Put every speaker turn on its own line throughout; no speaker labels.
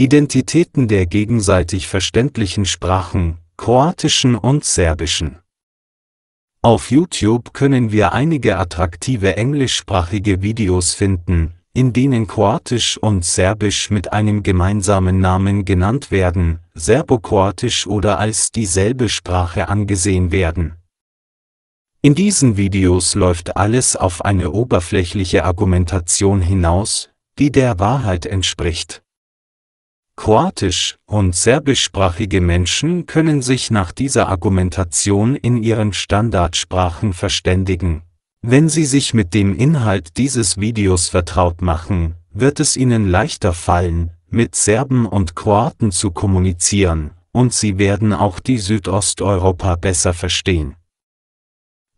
Identitäten der gegenseitig verständlichen Sprachen, kroatischen und serbischen. Auf YouTube können wir einige attraktive englischsprachige Videos finden, in denen Kroatisch und Serbisch mit einem gemeinsamen Namen genannt werden, Serbokroatisch oder als dieselbe Sprache angesehen werden. In diesen Videos läuft alles auf eine oberflächliche Argumentation hinaus, die der Wahrheit entspricht. Kroatisch- und serbischsprachige Menschen können sich nach dieser Argumentation in ihren Standardsprachen verständigen. Wenn Sie sich mit dem Inhalt dieses Videos vertraut machen, wird es Ihnen leichter fallen, mit Serben und Kroaten zu kommunizieren, und Sie werden auch die Südosteuropa besser verstehen.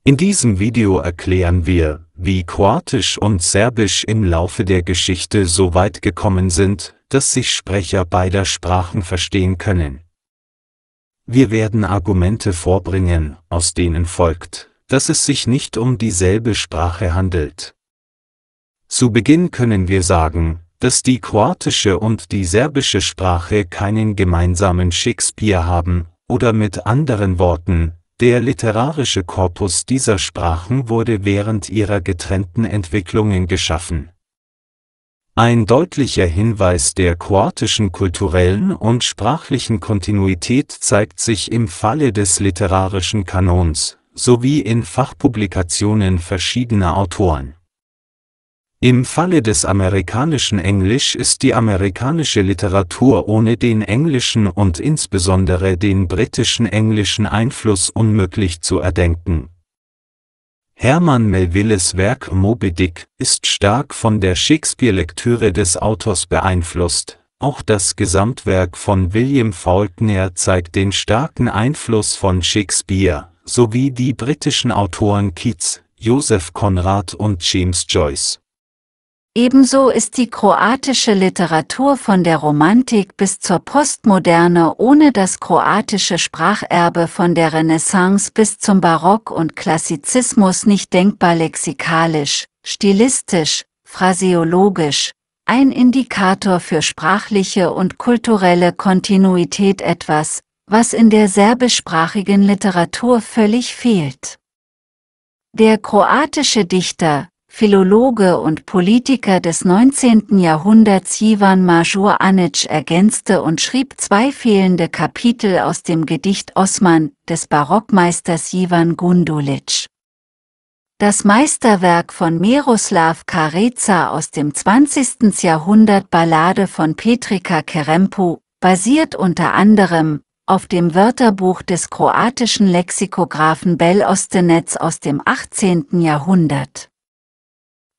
In diesem Video erklären wir, wie Kroatisch und Serbisch im Laufe der Geschichte so weit gekommen sind, dass sich Sprecher beider Sprachen verstehen können. Wir werden Argumente vorbringen, aus denen folgt, dass es sich nicht um dieselbe Sprache handelt. Zu Beginn können wir sagen, dass die kroatische und die serbische Sprache keinen gemeinsamen Shakespeare haben, oder mit anderen Worten, der literarische Korpus dieser Sprachen wurde während ihrer getrennten Entwicklungen geschaffen ein deutlicher Hinweis der kroatischen kulturellen und sprachlichen Kontinuität zeigt sich im Falle des literarischen Kanons sowie in Fachpublikationen verschiedener Autoren. Im Falle des amerikanischen Englisch ist die amerikanische Literatur ohne den englischen und insbesondere den britischen englischen Einfluss unmöglich zu erdenken Hermann Melvilles Werk Moby Dick ist stark von der Shakespeare-Lektüre des Autors beeinflusst, auch das Gesamtwerk von William Faulkner zeigt den starken Einfluss von Shakespeare, sowie die britischen Autoren Keats, Joseph Conrad und James Joyce
Ebenso ist die kroatische Literatur von der Romantik bis zur Postmoderne ohne das kroatische Spracherbe von der Renaissance bis zum Barock und Klassizismus nicht denkbar lexikalisch, stilistisch, phraseologisch, ein Indikator für sprachliche und kulturelle Kontinuität etwas, was in der serbischsprachigen Literatur völlig fehlt. Der kroatische Dichter, Philologe und Politiker des 19. Jahrhunderts Jivan Majur Anic ergänzte und schrieb zwei fehlende Kapitel aus dem Gedicht Osman des Barockmeisters Jivan Gundulic. Das Meisterwerk von Miroslav Kareza aus dem 20. Jahrhundert Ballade von Petrika Kerempu basiert unter anderem auf dem Wörterbuch des kroatischen Lexikographen Bel Ostenetz aus dem 18. Jahrhundert.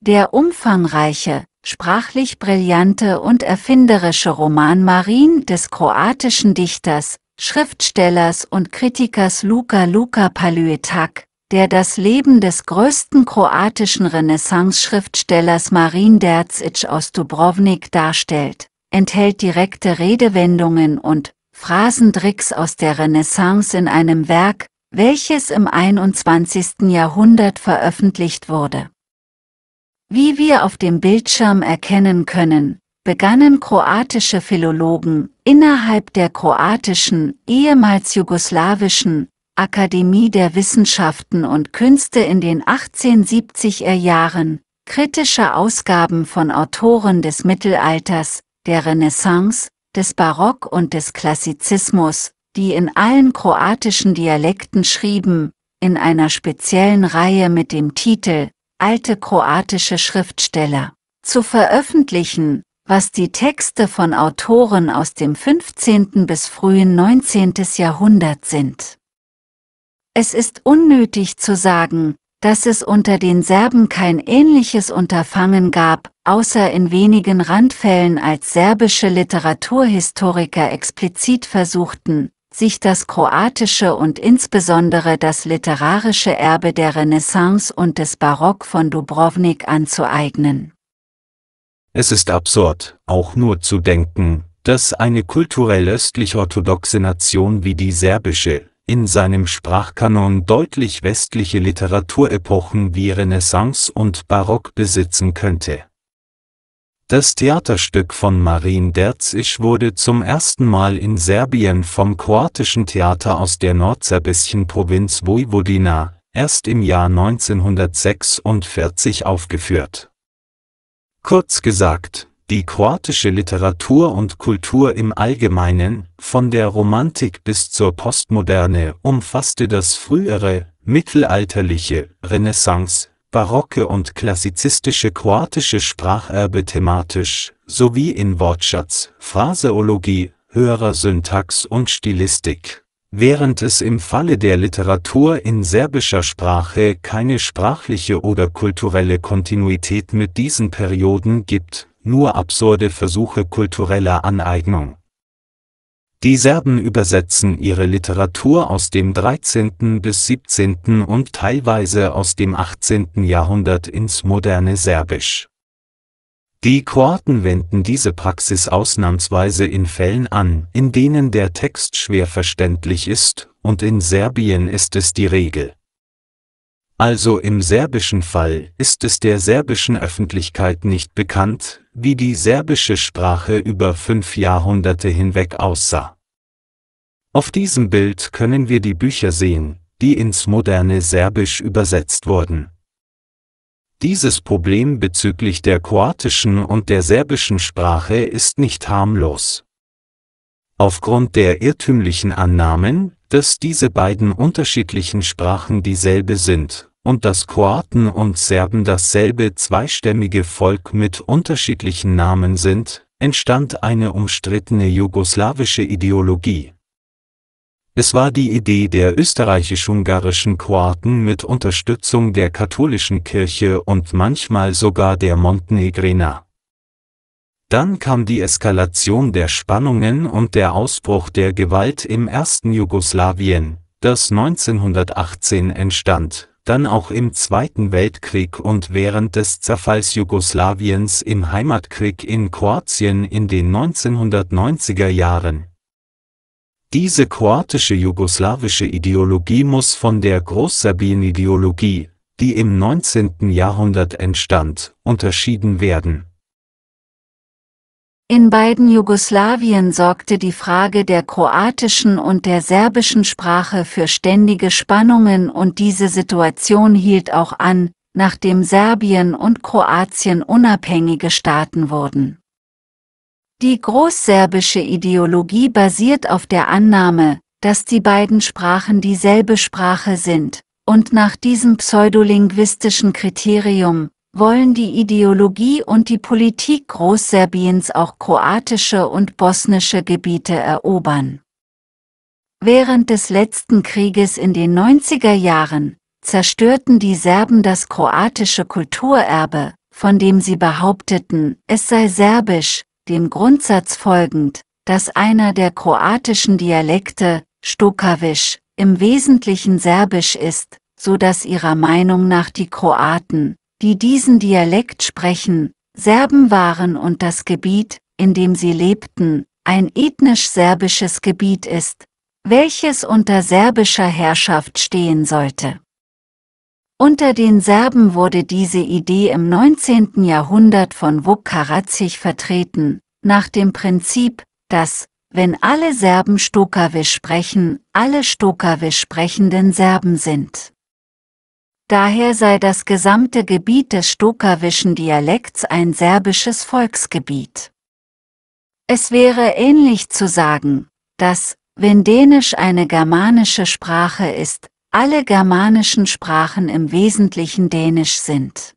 Der umfangreiche, sprachlich brillante und erfinderische Roman Marin des kroatischen Dichters, Schriftstellers und Kritikers Luka Luka Paluetak, der das Leben des größten kroatischen Renaissance-Schriftstellers Marin Derzic aus Dubrovnik darstellt, enthält direkte Redewendungen und Phrasendricks aus der Renaissance in einem Werk, welches im 21. Jahrhundert veröffentlicht wurde. Wie wir auf dem Bildschirm erkennen können, begannen kroatische Philologen innerhalb der kroatischen, ehemals jugoslawischen, Akademie der Wissenschaften und Künste in den 1870er Jahren, kritische Ausgaben von Autoren des Mittelalters, der Renaissance, des Barock und des Klassizismus, die in allen kroatischen Dialekten schrieben, in einer speziellen Reihe mit dem Titel alte kroatische Schriftsteller, zu veröffentlichen, was die Texte von Autoren aus dem 15. bis frühen 19. Jahrhundert sind. Es ist unnötig zu sagen, dass es unter den Serben kein ähnliches Unterfangen gab, außer in wenigen Randfällen als serbische Literaturhistoriker explizit versuchten, sich das kroatische und insbesondere das literarische Erbe der Renaissance und des Barock von Dubrovnik anzueignen.
Es ist absurd, auch nur zu denken, dass eine kulturell östlich-orthodoxe Nation wie die serbische, in seinem Sprachkanon deutlich westliche Literaturepochen wie Renaissance und Barock besitzen könnte das Theaterstück von Marin Derzisch wurde zum ersten Mal in Serbien vom kroatischen Theater aus der nordserbischen Provinz Vojvodina erst im Jahr 1946 aufgeführt. Kurz gesagt, die kroatische Literatur und Kultur im Allgemeinen, von der Romantik bis zur Postmoderne, umfasste das frühere, mittelalterliche, Renaissance, barocke und klassizistische kroatische Spracherbe thematisch, sowie in Wortschatz, Phraseologie, höherer Syntax und Stilistik. Während es im Falle der Literatur in serbischer Sprache keine sprachliche oder kulturelle Kontinuität mit diesen Perioden gibt, nur absurde Versuche kultureller Aneignung die Serben übersetzen ihre Literatur aus dem 13. bis 17. und teilweise aus dem 18. Jahrhundert ins moderne Serbisch. Die Kroaten wenden diese Praxis ausnahmsweise in Fällen an, in denen der Text schwer verständlich ist, und in Serbien ist es die Regel. Also im serbischen Fall ist es der serbischen Öffentlichkeit nicht bekannt, wie die serbische Sprache über fünf Jahrhunderte hinweg aussah. Auf diesem Bild können wir die Bücher sehen, die ins moderne Serbisch übersetzt wurden. Dieses Problem bezüglich der kroatischen und der serbischen Sprache ist nicht harmlos. Aufgrund der irrtümlichen Annahmen, dass diese beiden unterschiedlichen Sprachen dieselbe sind, und dass Kroaten und Serben dasselbe zweistämmige Volk mit unterschiedlichen Namen sind, entstand eine umstrittene jugoslawische Ideologie. Es war die Idee der österreichisch-ungarischen Kroaten mit Unterstützung der katholischen Kirche und manchmal sogar der Montenegrener. Dann kam die Eskalation der Spannungen und der Ausbruch der Gewalt im ersten Jugoslawien, das 1918 entstand dann auch im Zweiten Weltkrieg und während des Zerfalls Jugoslawiens im Heimatkrieg in Kroatien in den 1990er Jahren. Diese kroatische jugoslawische Ideologie muss von der Großserbien-Ideologie, die im 19. Jahrhundert entstand, unterschieden werden
in beiden Jugoslawien sorgte die Frage der kroatischen und der serbischen Sprache für ständige Spannungen und diese Situation hielt auch an, nachdem Serbien und Kroatien unabhängige Staaten wurden. Die großserbische Ideologie basiert auf der Annahme, dass die beiden Sprachen dieselbe Sprache sind, und nach diesem pseudolinguistischen Kriterium, wollen die Ideologie und die Politik Großserbiens auch kroatische und bosnische Gebiete erobern. Während des letzten Krieges in den 90er Jahren zerstörten die Serben das kroatische Kulturerbe, von dem sie behaupteten, es sei serbisch, dem Grundsatz folgend, dass einer der kroatischen Dialekte, Stokavisch, im Wesentlichen serbisch ist, so dass ihrer Meinung nach die Kroaten, die diesen Dialekt sprechen, Serben waren und das Gebiet, in dem sie lebten, ein ethnisch-serbisches Gebiet ist, welches unter serbischer Herrschaft stehen sollte. Unter den Serben wurde diese Idee im 19. Jahrhundert von Vuk Karadzic vertreten, nach dem Prinzip, dass, wenn alle Serben Stokavisch sprechen, alle Stokavisch sprechenden Serben sind. Daher sei das gesamte Gebiet des stokawischen Dialekts ein serbisches Volksgebiet. Es wäre ähnlich zu sagen, dass, wenn Dänisch eine germanische Sprache ist, alle germanischen Sprachen im Wesentlichen Dänisch sind.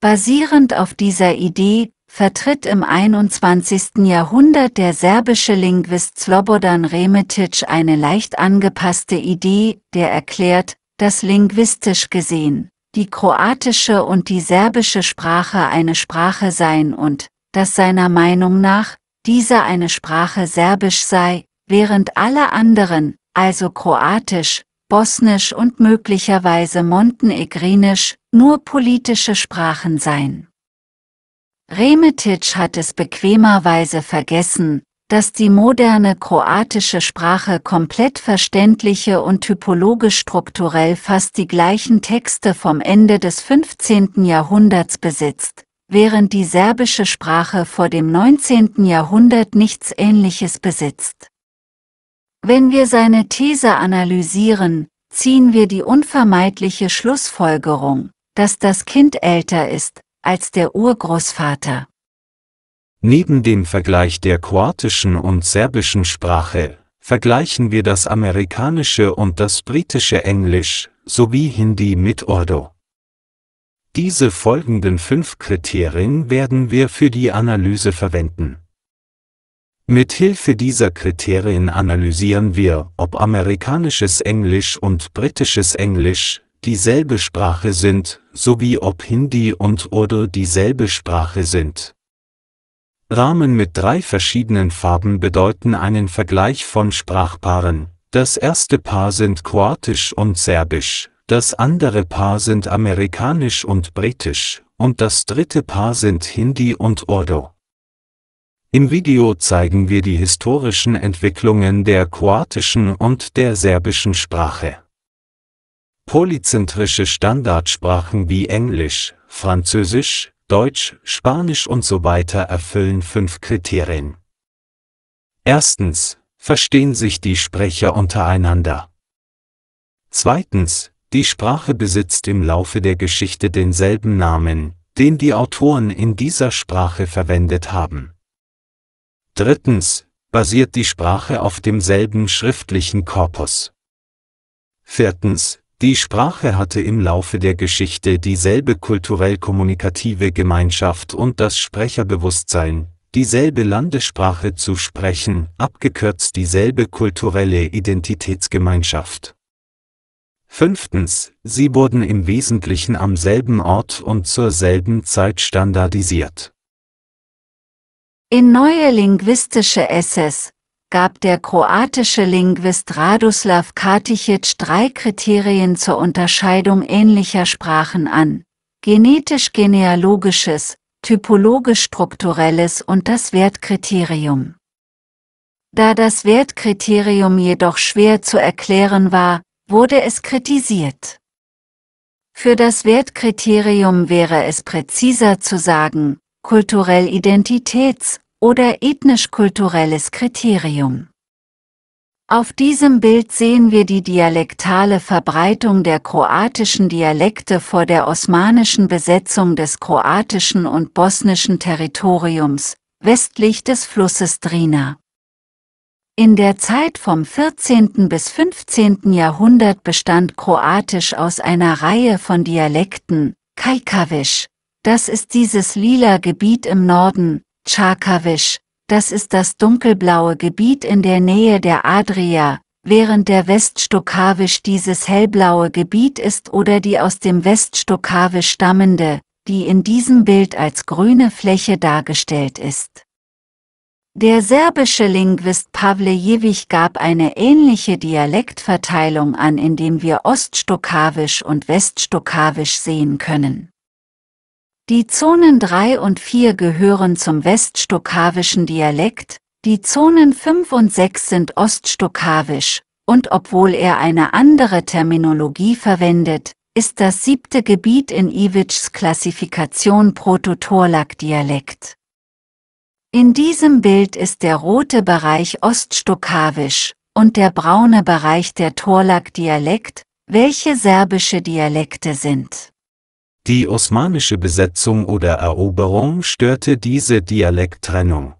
Basierend auf dieser Idee vertritt im 21. Jahrhundert der serbische Linguist Slobodan Remetic eine leicht angepasste Idee, der erklärt, dass linguistisch gesehen, die kroatische und die serbische Sprache eine Sprache seien und, dass seiner Meinung nach, diese eine Sprache serbisch sei, während alle anderen, also kroatisch, bosnisch und möglicherweise montenegrinisch, nur politische Sprachen seien. Remetic hat es bequemerweise vergessen, dass die moderne kroatische Sprache komplett verständliche und typologisch strukturell fast die gleichen Texte vom Ende des 15. Jahrhunderts besitzt, während die serbische Sprache vor dem 19. Jahrhundert nichts Ähnliches besitzt. Wenn wir seine These analysieren, ziehen wir die unvermeidliche Schlussfolgerung, dass das Kind älter ist als der Urgroßvater.
Neben dem Vergleich der kroatischen und serbischen Sprache, vergleichen wir das amerikanische und das britische Englisch, sowie Hindi mit Urdu. Diese folgenden fünf Kriterien werden wir für die Analyse verwenden. Mithilfe dieser Kriterien analysieren wir, ob amerikanisches Englisch und britisches Englisch dieselbe Sprache sind, sowie ob Hindi und Urdu dieselbe Sprache sind. Rahmen mit drei verschiedenen Farben bedeuten einen Vergleich von Sprachpaaren. Das erste Paar sind Kroatisch und Serbisch, das andere Paar sind Amerikanisch und Britisch, und das dritte Paar sind Hindi und Urdu. Im Video zeigen wir die historischen Entwicklungen der kroatischen und der serbischen Sprache. Polyzentrische Standardsprachen wie Englisch, Französisch, Deutsch, Spanisch und so weiter erfüllen fünf Kriterien. Erstens, verstehen sich die Sprecher untereinander. Zweitens, die Sprache besitzt im Laufe der Geschichte denselben Namen, den die Autoren in dieser Sprache verwendet haben. Drittens, basiert die Sprache auf demselben schriftlichen Korpus. Viertens, die Sprache hatte im Laufe der Geschichte dieselbe kulturell-kommunikative Gemeinschaft und das Sprecherbewusstsein, dieselbe Landessprache zu sprechen, abgekürzt dieselbe kulturelle Identitätsgemeinschaft. Fünftens, sie wurden im Wesentlichen am selben Ort und zur selben Zeit standardisiert.
In neue linguistische Essays gab der kroatische Linguist Radoslav Katijic drei Kriterien zur Unterscheidung ähnlicher Sprachen an. Genetisch-genealogisches, typologisch-strukturelles und das Wertkriterium. Da das Wertkriterium jedoch schwer zu erklären war, wurde es kritisiert. Für das Wertkriterium wäre es präziser zu sagen, kulturell identitäts- oder ethnisch-kulturelles Kriterium. Auf diesem Bild sehen wir die dialektale Verbreitung der kroatischen Dialekte vor der osmanischen Besetzung des kroatischen und bosnischen Territoriums, westlich des Flusses Drina. In der Zeit vom 14. bis 15. Jahrhundert bestand Kroatisch aus einer Reihe von Dialekten, Kajkavisch, das ist dieses lila Gebiet im Norden, Tschakawisch. Das ist das dunkelblaue Gebiet in der Nähe der Adria, während der Weststokavisch dieses hellblaue Gebiet ist oder die aus dem Weststokavisch stammende, die in diesem Bild als grüne Fläche dargestellt ist. Der serbische Linguist Pavlejewich gab eine ähnliche Dialektverteilung an, indem wir Oststokavisch und Weststokavisch sehen können. Die Zonen 3 und 4 gehören zum weststokawischen Dialekt, die Zonen 5 und 6 sind oststokawisch, und obwohl er eine andere Terminologie verwendet, ist das siebte Gebiet in Iwitschs Klassifikation proto torlak dialekt In diesem Bild ist der rote Bereich oststokawisch und der braune Bereich der Torlak-Dialekt, welche serbische Dialekte sind.
Die osmanische Besetzung oder Eroberung störte diese Dialekttrennung.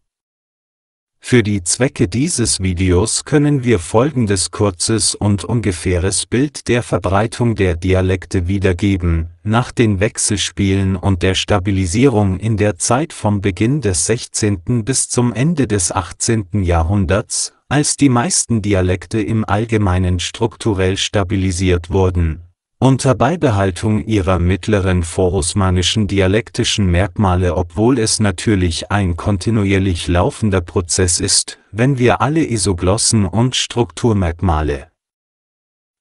Für die Zwecke dieses Videos können wir folgendes kurzes und ungefähres Bild der Verbreitung der Dialekte wiedergeben, nach den Wechselspielen und der Stabilisierung in der Zeit vom Beginn des 16. bis zum Ende des 18. Jahrhunderts, als die meisten Dialekte im Allgemeinen strukturell stabilisiert wurden, unter Beibehaltung ihrer mittleren vorosmanischen dialektischen Merkmale obwohl es natürlich ein kontinuierlich laufender Prozess ist, wenn wir alle Isoglossen und Strukturmerkmale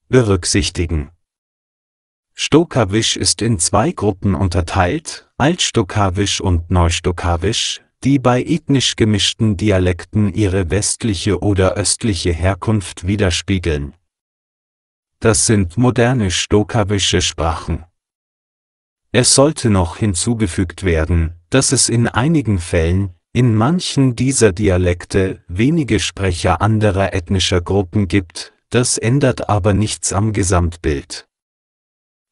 berücksichtigen. Stokavisch ist in zwei Gruppen unterteilt, Altstokavisch und Neustokavisch, die bei ethnisch gemischten Dialekten ihre westliche oder östliche Herkunft widerspiegeln das sind moderne stokavische Sprachen. Es sollte noch hinzugefügt werden, dass es in einigen Fällen, in manchen dieser Dialekte, wenige Sprecher anderer ethnischer Gruppen gibt, das ändert aber nichts am Gesamtbild.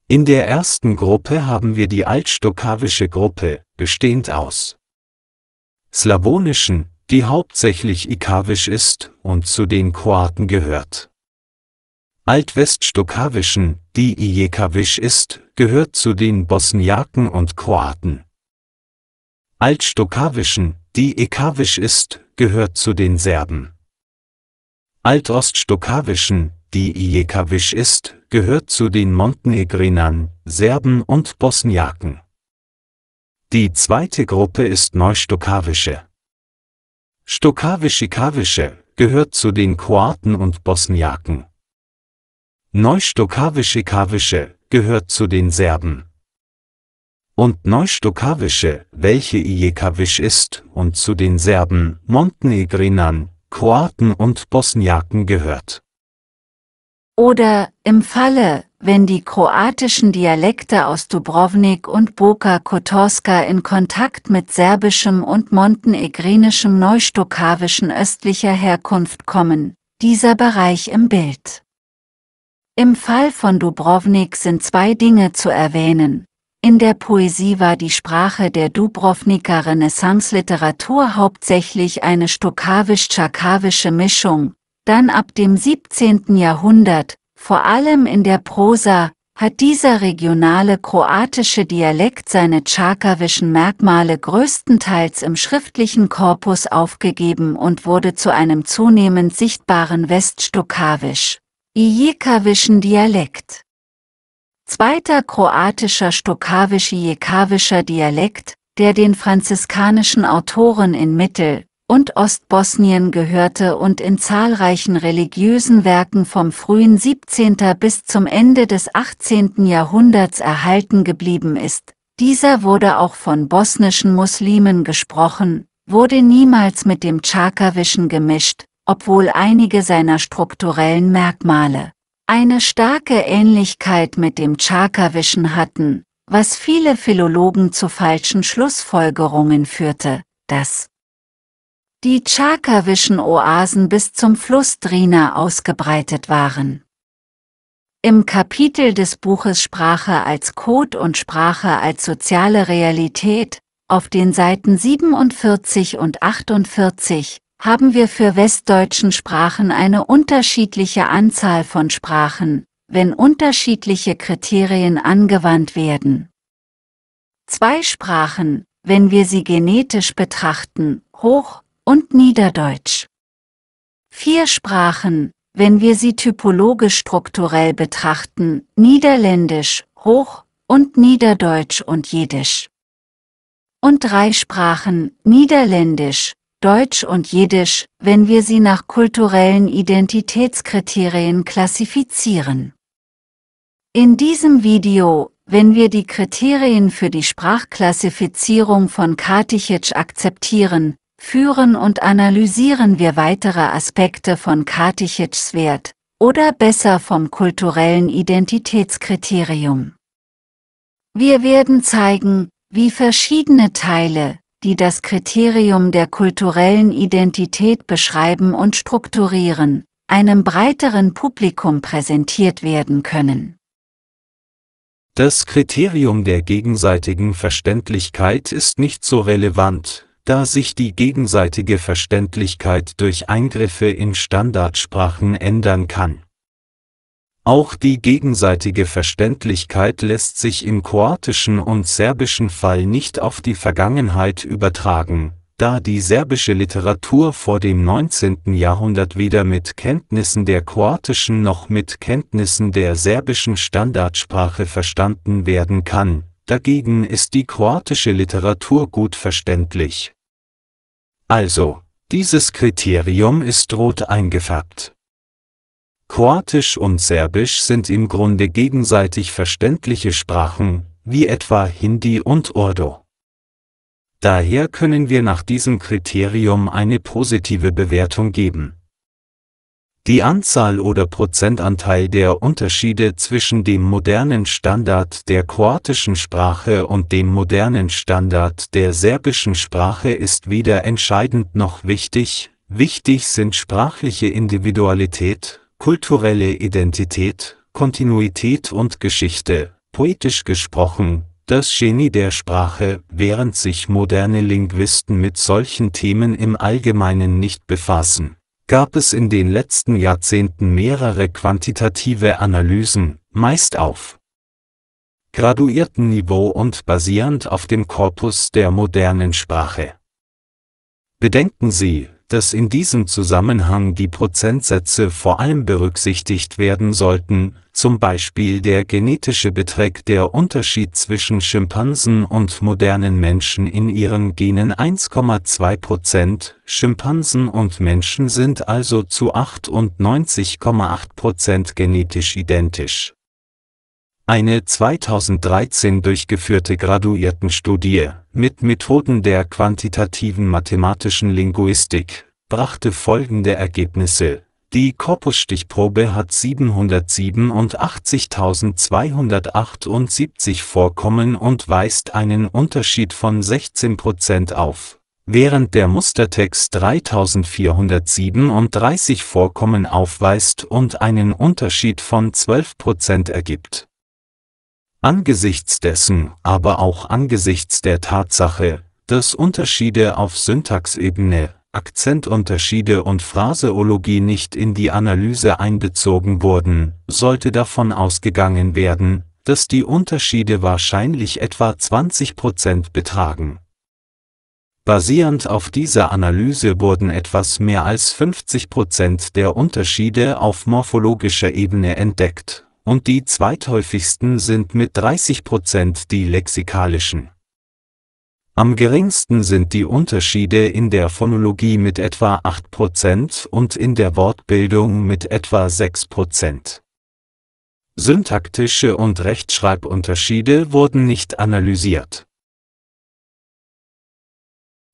In der ersten Gruppe haben wir die altstokavische Gruppe, bestehend aus Slavonischen, die hauptsächlich ikavisch ist und zu den Kroaten gehört. Altweststokawischen, die Ijekawisch ist, gehört zu den Bosniaken und Kroaten. Altstokawischen, die Ekawisch ist, gehört zu den Serben. Altoststokawischen, die Ijekawisch ist, gehört zu den Montenegrinern, Serben und Bosniaken. Die zweite Gruppe ist Neustokawische. Stokawischikawische gehört zu den Kroaten und Bosniaken. Neustokawische-Kawische gehört zu den Serben. Und Neustokawische, welche Ijekavisch ist und zu den Serben, Montenegrinern, Kroaten und Bosniaken gehört.
Oder im Falle, wenn die kroatischen Dialekte aus Dubrovnik und Boka Kotorska in Kontakt mit serbischem und montenegrinischem neustokawischen östlicher Herkunft kommen, dieser Bereich im Bild. Im Fall von Dubrovnik sind zwei Dinge zu erwähnen. In der Poesie war die Sprache der Dubrovniker Renaissance-Literatur hauptsächlich eine stokhavisch tschakavische Mischung, dann ab dem 17. Jahrhundert, vor allem in der Prosa, hat dieser regionale kroatische Dialekt seine tschakawischen Merkmale größtenteils im schriftlichen Korpus aufgegeben und wurde zu einem zunehmend sichtbaren Weststokawisch. Ijekavischen Dialekt Zweiter kroatischer stokavisch-ijekavischer Dialekt, der den franziskanischen Autoren in Mittel- und Ostbosnien gehörte und in zahlreichen religiösen Werken vom frühen 17. bis zum Ende des 18. Jahrhunderts erhalten geblieben ist. Dieser wurde auch von bosnischen Muslimen gesprochen, wurde niemals mit dem Tschakawischen gemischt, obwohl einige seiner strukturellen Merkmale eine starke Ähnlichkeit mit dem Tschakawischen hatten, was viele Philologen zu falschen Schlussfolgerungen führte, dass die Tschakawischen Oasen bis zum Fluss Drina ausgebreitet waren. Im Kapitel des Buches Sprache als Code und Sprache als soziale Realität, auf den Seiten 47 und 48, haben wir für westdeutschen Sprachen eine unterschiedliche Anzahl von Sprachen, wenn unterschiedliche Kriterien angewandt werden. Zwei Sprachen, wenn wir sie genetisch betrachten, Hoch- und Niederdeutsch. Vier Sprachen, wenn wir sie typologisch strukturell betrachten, Niederländisch, Hoch- und Niederdeutsch und Jiddisch. Und drei Sprachen, Niederländisch, Deutsch und Jiddisch, wenn wir sie nach kulturellen Identitätskriterien klassifizieren. In diesem Video, wenn wir die Kriterien für die Sprachklassifizierung von Kartichic akzeptieren, führen und analysieren wir weitere Aspekte von Kartichics Wert, oder besser vom kulturellen Identitätskriterium. Wir werden zeigen, wie verschiedene Teile, die das Kriterium der kulturellen Identität beschreiben und strukturieren, einem breiteren Publikum präsentiert werden können.
Das Kriterium der gegenseitigen Verständlichkeit ist nicht so relevant, da sich die gegenseitige Verständlichkeit durch Eingriffe in Standardsprachen ändern kann. Auch die gegenseitige Verständlichkeit lässt sich im kroatischen und serbischen Fall nicht auf die Vergangenheit übertragen, da die serbische Literatur vor dem 19. Jahrhundert weder mit Kenntnissen der kroatischen noch mit Kenntnissen der serbischen Standardsprache verstanden werden kann, dagegen ist die kroatische Literatur gut verständlich. Also, dieses Kriterium ist rot eingefärbt. Kroatisch und Serbisch sind im Grunde gegenseitig verständliche Sprachen, wie etwa Hindi und Urdu. Daher können wir nach diesem Kriterium eine positive Bewertung geben. Die Anzahl oder Prozentanteil der Unterschiede zwischen dem modernen Standard der kroatischen Sprache und dem modernen Standard der serbischen Sprache ist weder entscheidend noch wichtig, wichtig sind sprachliche Individualität, kulturelle Identität, Kontinuität und Geschichte, poetisch gesprochen, das Genie der Sprache, während sich moderne Linguisten mit solchen Themen im Allgemeinen nicht befassen, gab es in den letzten Jahrzehnten mehrere quantitative Analysen, meist auf graduierten Niveau und basierend auf dem Korpus der modernen Sprache. Bedenken Sie, dass in diesem Zusammenhang die Prozentsätze vor allem berücksichtigt werden sollten, zum Beispiel der genetische Betrag der Unterschied zwischen Schimpansen und modernen Menschen in ihren Genen 1,2 Prozent, Schimpansen und Menschen sind also zu 98,8 Prozent genetisch identisch eine 2013 durchgeführte Graduiertenstudie mit Methoden der quantitativen mathematischen Linguistik brachte folgende Ergebnisse. Die Korpusstichprobe hat 787.278 Vorkommen und weist einen Unterschied von 16% auf, während der Mustertext 3437 Vorkommen aufweist und einen Unterschied von 12% ergibt Angesichts dessen, aber auch angesichts der Tatsache, dass Unterschiede auf Syntaxebene, Akzentunterschiede und Phraseologie nicht in die Analyse einbezogen wurden, sollte davon ausgegangen werden, dass die Unterschiede wahrscheinlich etwa 20 betragen. Basierend auf dieser Analyse wurden etwas mehr als 50 der Unterschiede auf morphologischer Ebene entdeckt und die zweithäufigsten sind mit 30 die lexikalischen. Am geringsten sind die Unterschiede in der Phonologie mit etwa 8% und in der Wortbildung mit etwa 6%. Syntaktische und Rechtschreibunterschiede wurden nicht analysiert.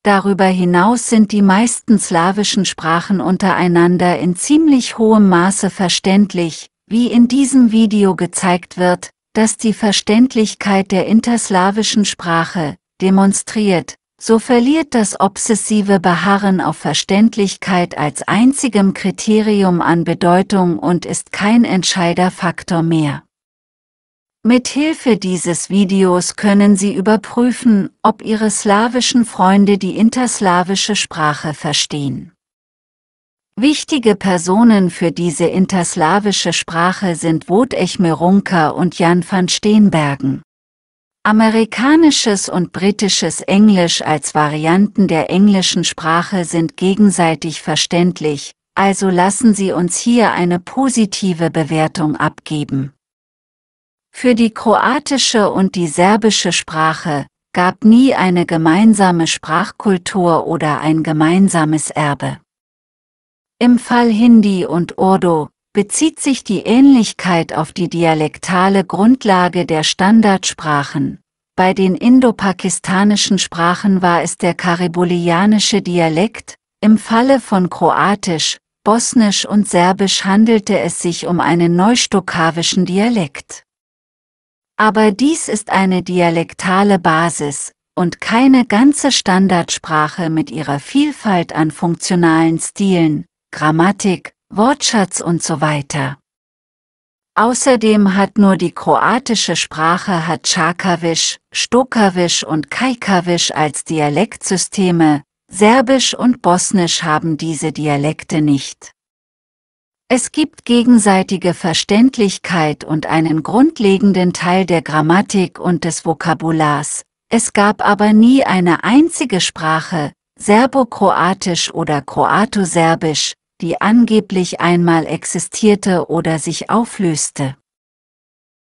Darüber hinaus sind die meisten slawischen Sprachen untereinander in ziemlich hohem Maße verständlich, wie in diesem Video gezeigt wird, dass die Verständlichkeit der interslawischen Sprache demonstriert, so verliert das obsessive Beharren auf Verständlichkeit als einzigem Kriterium an Bedeutung und ist kein entscheider Faktor mehr. Mit Hilfe dieses Videos können Sie überprüfen, ob Ihre slawischen Freunde die interslawische Sprache verstehen. Wichtige Personen für diese interslawische Sprache sind Wodech Merunka und Jan van Steenbergen. Amerikanisches und britisches Englisch als Varianten der englischen Sprache sind gegenseitig verständlich, also lassen Sie uns hier eine positive Bewertung abgeben. Für die kroatische und die serbische Sprache gab nie eine gemeinsame Sprachkultur oder ein gemeinsames Erbe. Im Fall Hindi und Urdu bezieht sich die Ähnlichkeit auf die dialektale Grundlage der Standardsprachen. Bei den indopakistanischen Sprachen war es der karibulianische Dialekt, im Falle von Kroatisch, Bosnisch und Serbisch handelte es sich um einen neustokavischen Dialekt. Aber dies ist eine dialektale Basis, und keine ganze Standardsprache mit ihrer Vielfalt an funktionalen Stilen, Grammatik, Wortschatz und so weiter. Außerdem hat nur die kroatische Sprache hat Čakavisch, Stokavisch und Kajkavisch als Dialektsysteme, Serbisch und Bosnisch haben diese Dialekte nicht. Es gibt gegenseitige Verständlichkeit und einen grundlegenden Teil der Grammatik und des Vokabulars, es gab aber nie eine einzige Sprache, Serbokroatisch oder Kroatoserbisch, die angeblich einmal existierte oder sich auflöste.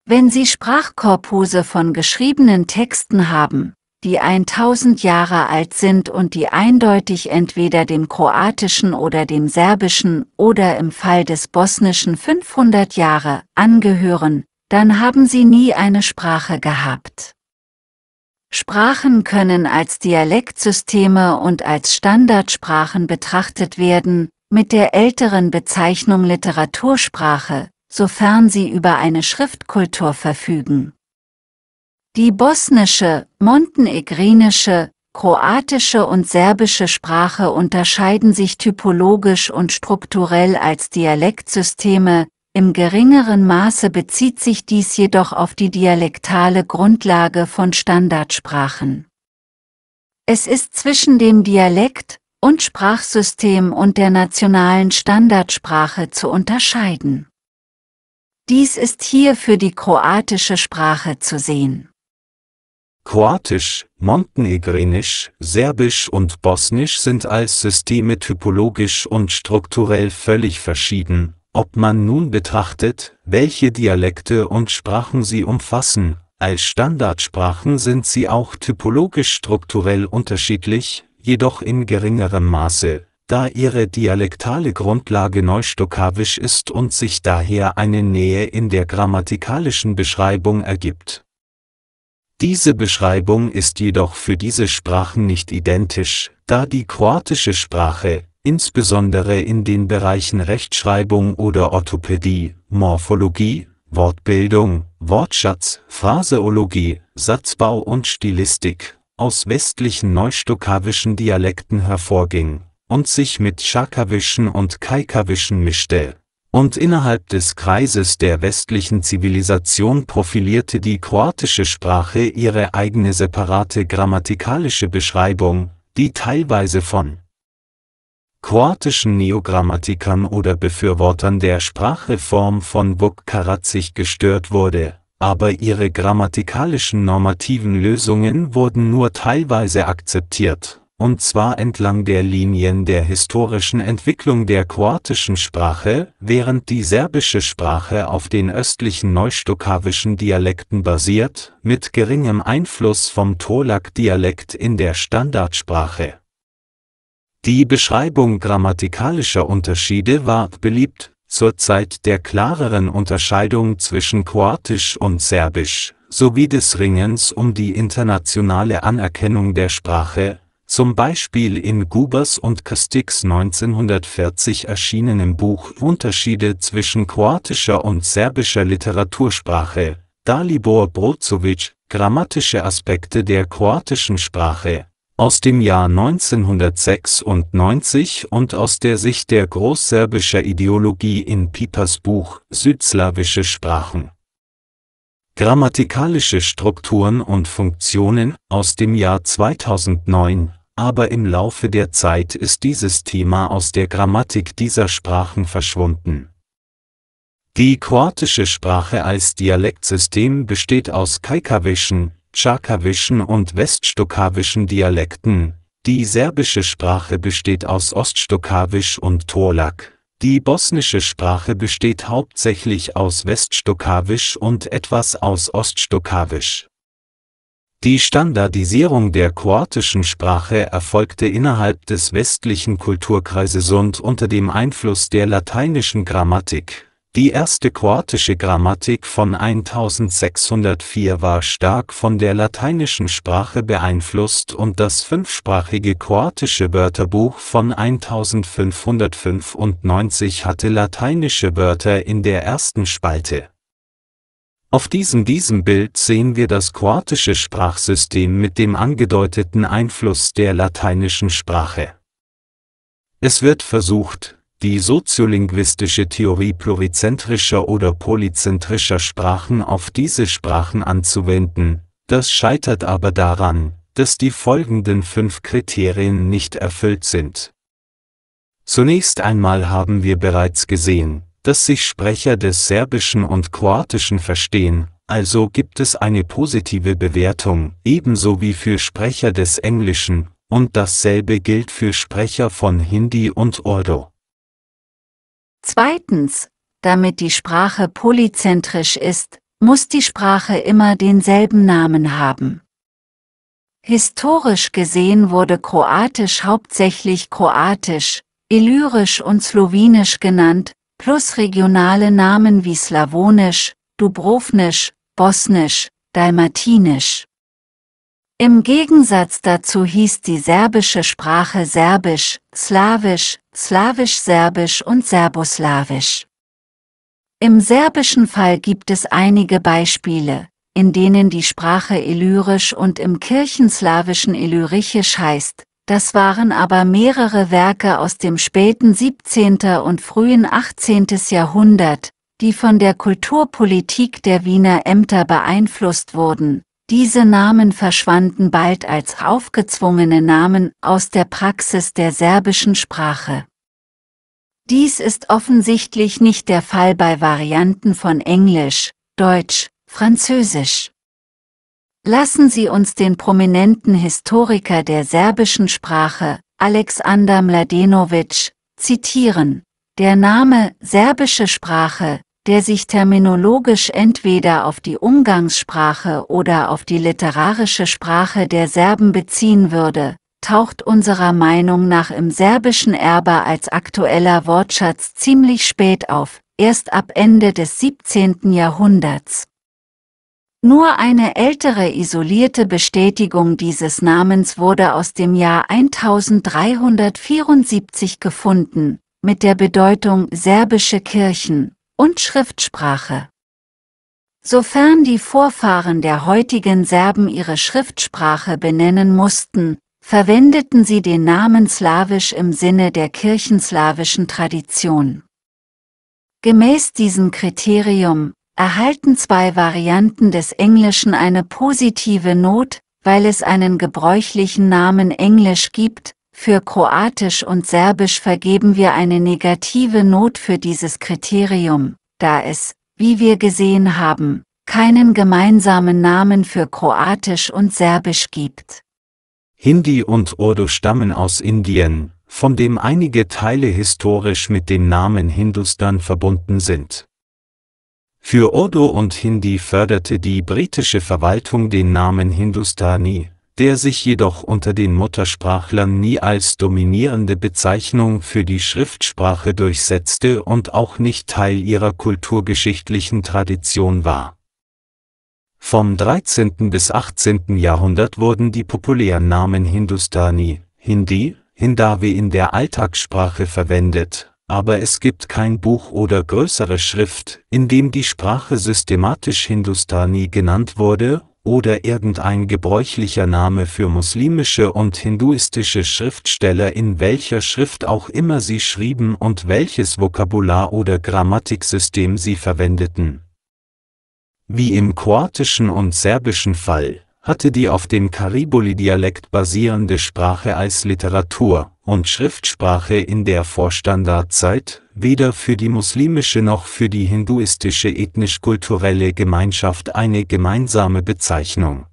Wenn Sie Sprachkorpuse von geschriebenen Texten haben, die 1000 Jahre alt sind und die eindeutig entweder dem kroatischen oder dem serbischen oder im Fall des bosnischen 500 Jahre angehören, dann haben Sie nie eine Sprache gehabt. Sprachen können als Dialektsysteme und als Standardsprachen betrachtet werden, mit der älteren Bezeichnung Literatursprache, sofern sie über eine Schriftkultur verfügen. Die bosnische, montenegrinische, kroatische und serbische Sprache unterscheiden sich typologisch und strukturell als Dialektsysteme, im geringeren Maße bezieht sich dies jedoch auf die dialektale Grundlage von Standardsprachen. Es ist zwischen dem Dialekt, und Sprachsystem und der nationalen Standardsprache zu unterscheiden. Dies ist hier für die kroatische Sprache zu sehen.
Kroatisch, Montenegrinisch, Serbisch und Bosnisch sind als Systeme typologisch und strukturell völlig verschieden, ob man nun betrachtet, welche Dialekte und Sprachen sie umfassen, als Standardsprachen sind sie auch typologisch strukturell unterschiedlich, jedoch in geringerem Maße, da ihre dialektale Grundlage neustokavisch ist und sich daher eine Nähe in der grammatikalischen Beschreibung ergibt. Diese Beschreibung ist jedoch für diese Sprachen nicht identisch, da die kroatische Sprache, insbesondere in den Bereichen Rechtschreibung oder Orthopädie, Morphologie, Wortbildung, Wortschatz, Phraseologie, Satzbau und Stilistik aus westlichen neustokawischen Dialekten hervorging und sich mit Chakavischen und Kaikavischen mischte, und innerhalb des Kreises der westlichen Zivilisation profilierte die kroatische Sprache ihre eigene separate grammatikalische Beschreibung, die teilweise von kroatischen Neogrammatikern oder Befürwortern der Sprachreform von Vuk Karadžić gestört wurde aber ihre grammatikalischen normativen Lösungen wurden nur teilweise akzeptiert, und zwar entlang der Linien der historischen Entwicklung der kroatischen Sprache, während die serbische Sprache auf den östlichen neustokawischen Dialekten basiert, mit geringem Einfluss vom Tolak-Dialekt in der Standardsprache. Die Beschreibung grammatikalischer Unterschiede war beliebt, zur Zeit der klareren Unterscheidung zwischen Kroatisch und Serbisch, sowie des Ringens um die internationale Anerkennung der Sprache, zum Beispiel in Gubers und Kastiks 1940 erschienenem Buch Unterschiede zwischen kroatischer und serbischer Literatursprache, Dalibor Brozovic, Grammatische Aspekte der kroatischen Sprache, aus dem Jahr 1996 und aus der Sicht der großserbischer Ideologie in Pipers Buch Südslawische Sprachen. Grammatikalische Strukturen und Funktionen aus dem Jahr 2009, aber im Laufe der Zeit ist dieses Thema aus der Grammatik dieser Sprachen verschwunden. Die kroatische Sprache als Dialektsystem besteht aus kaikavischen, tschakawischen und weststokawischen Dialekten. Die serbische Sprache besteht aus Oststokawisch und Torlak. Die bosnische Sprache besteht hauptsächlich aus Weststokawisch und etwas aus Oststokawisch. Die Standardisierung der kroatischen Sprache erfolgte innerhalb des westlichen Kulturkreises und unter dem Einfluss der lateinischen Grammatik die erste kroatische Grammatik von 1604 war stark von der lateinischen Sprache beeinflusst und das fünfsprachige kroatische Wörterbuch von 1595 hatte lateinische Wörter in der ersten Spalte. Auf diesem diesem Bild sehen wir das kroatische Sprachsystem mit dem angedeuteten Einfluss der lateinischen Sprache. Es wird versucht, die soziolinguistische Theorie plurizentrischer oder polyzentrischer Sprachen auf diese Sprachen anzuwenden, das scheitert aber daran, dass die folgenden fünf Kriterien nicht erfüllt sind. Zunächst einmal haben wir bereits gesehen, dass sich Sprecher des Serbischen und Kroatischen verstehen, also gibt es eine positive Bewertung, ebenso wie für Sprecher des Englischen, und dasselbe gilt für Sprecher von Hindi und Urdu.
Zweitens, damit die Sprache polyzentrisch ist, muss die Sprache immer denselben Namen haben. Historisch gesehen wurde Kroatisch hauptsächlich Kroatisch, Illyrisch und Slowenisch genannt, plus regionale Namen wie Slavonisch, Dubrovnisch, Bosnisch, Dalmatinisch. Im Gegensatz dazu hieß die serbische Sprache Serbisch, Slawisch, Slawisch-Serbisch und Serboslawisch. Im serbischen Fall gibt es einige Beispiele, in denen die Sprache Illyrisch und im kirchenslawischen Illyrichisch heißt, das waren aber mehrere Werke aus dem späten 17. und frühen 18. Jahrhundert, die von der Kulturpolitik der Wiener Ämter beeinflusst wurden, diese Namen verschwanden bald als aufgezwungene Namen aus der Praxis der serbischen Sprache. Dies ist offensichtlich nicht der Fall bei Varianten von Englisch, Deutsch, Französisch. Lassen Sie uns den prominenten Historiker der serbischen Sprache, Alexander Mladenovic, zitieren. Der Name serbische Sprache der sich terminologisch entweder auf die Umgangssprache oder auf die literarische Sprache der Serben beziehen würde, taucht unserer Meinung nach im serbischen Erbe als aktueller Wortschatz ziemlich spät auf, erst ab Ende des 17. Jahrhunderts. Nur eine ältere isolierte Bestätigung dieses Namens wurde aus dem Jahr 1374 gefunden, mit der Bedeutung serbische Kirchen und Schriftsprache. Sofern die Vorfahren der heutigen Serben ihre Schriftsprache benennen mussten, verwendeten sie den Namen slawisch im Sinne der kirchenslawischen Tradition. Gemäß diesem Kriterium erhalten zwei Varianten des Englischen eine positive Not, weil es einen gebräuchlichen Namen Englisch gibt, für Kroatisch und Serbisch vergeben wir eine negative Not für dieses Kriterium, da es, wie wir gesehen haben, keinen gemeinsamen Namen für Kroatisch und Serbisch gibt.
Hindi und Urdu stammen aus Indien, von dem einige Teile historisch mit dem Namen Hindustan verbunden sind. Für Urdu und Hindi förderte die britische Verwaltung den Namen Hindustani, der sich jedoch unter den Muttersprachlern nie als dominierende Bezeichnung für die Schriftsprache durchsetzte und auch nicht Teil ihrer kulturgeschichtlichen Tradition war. Vom 13. bis 18. Jahrhundert wurden die populären Namen Hindustani, Hindi, Hindavi in der Alltagssprache verwendet, aber es gibt kein Buch oder größere Schrift, in dem die Sprache systematisch Hindustani genannt wurde oder irgendein gebräuchlicher Name für muslimische und hinduistische Schriftsteller in welcher Schrift auch immer sie schrieben und welches Vokabular oder Grammatiksystem sie verwendeten. Wie im kroatischen und serbischen Fall hatte die auf dem Kariboli-Dialekt basierende Sprache als Literatur- und Schriftsprache in der Vorstandardzeit weder für die muslimische noch für die hinduistische ethnisch-kulturelle Gemeinschaft eine gemeinsame Bezeichnung.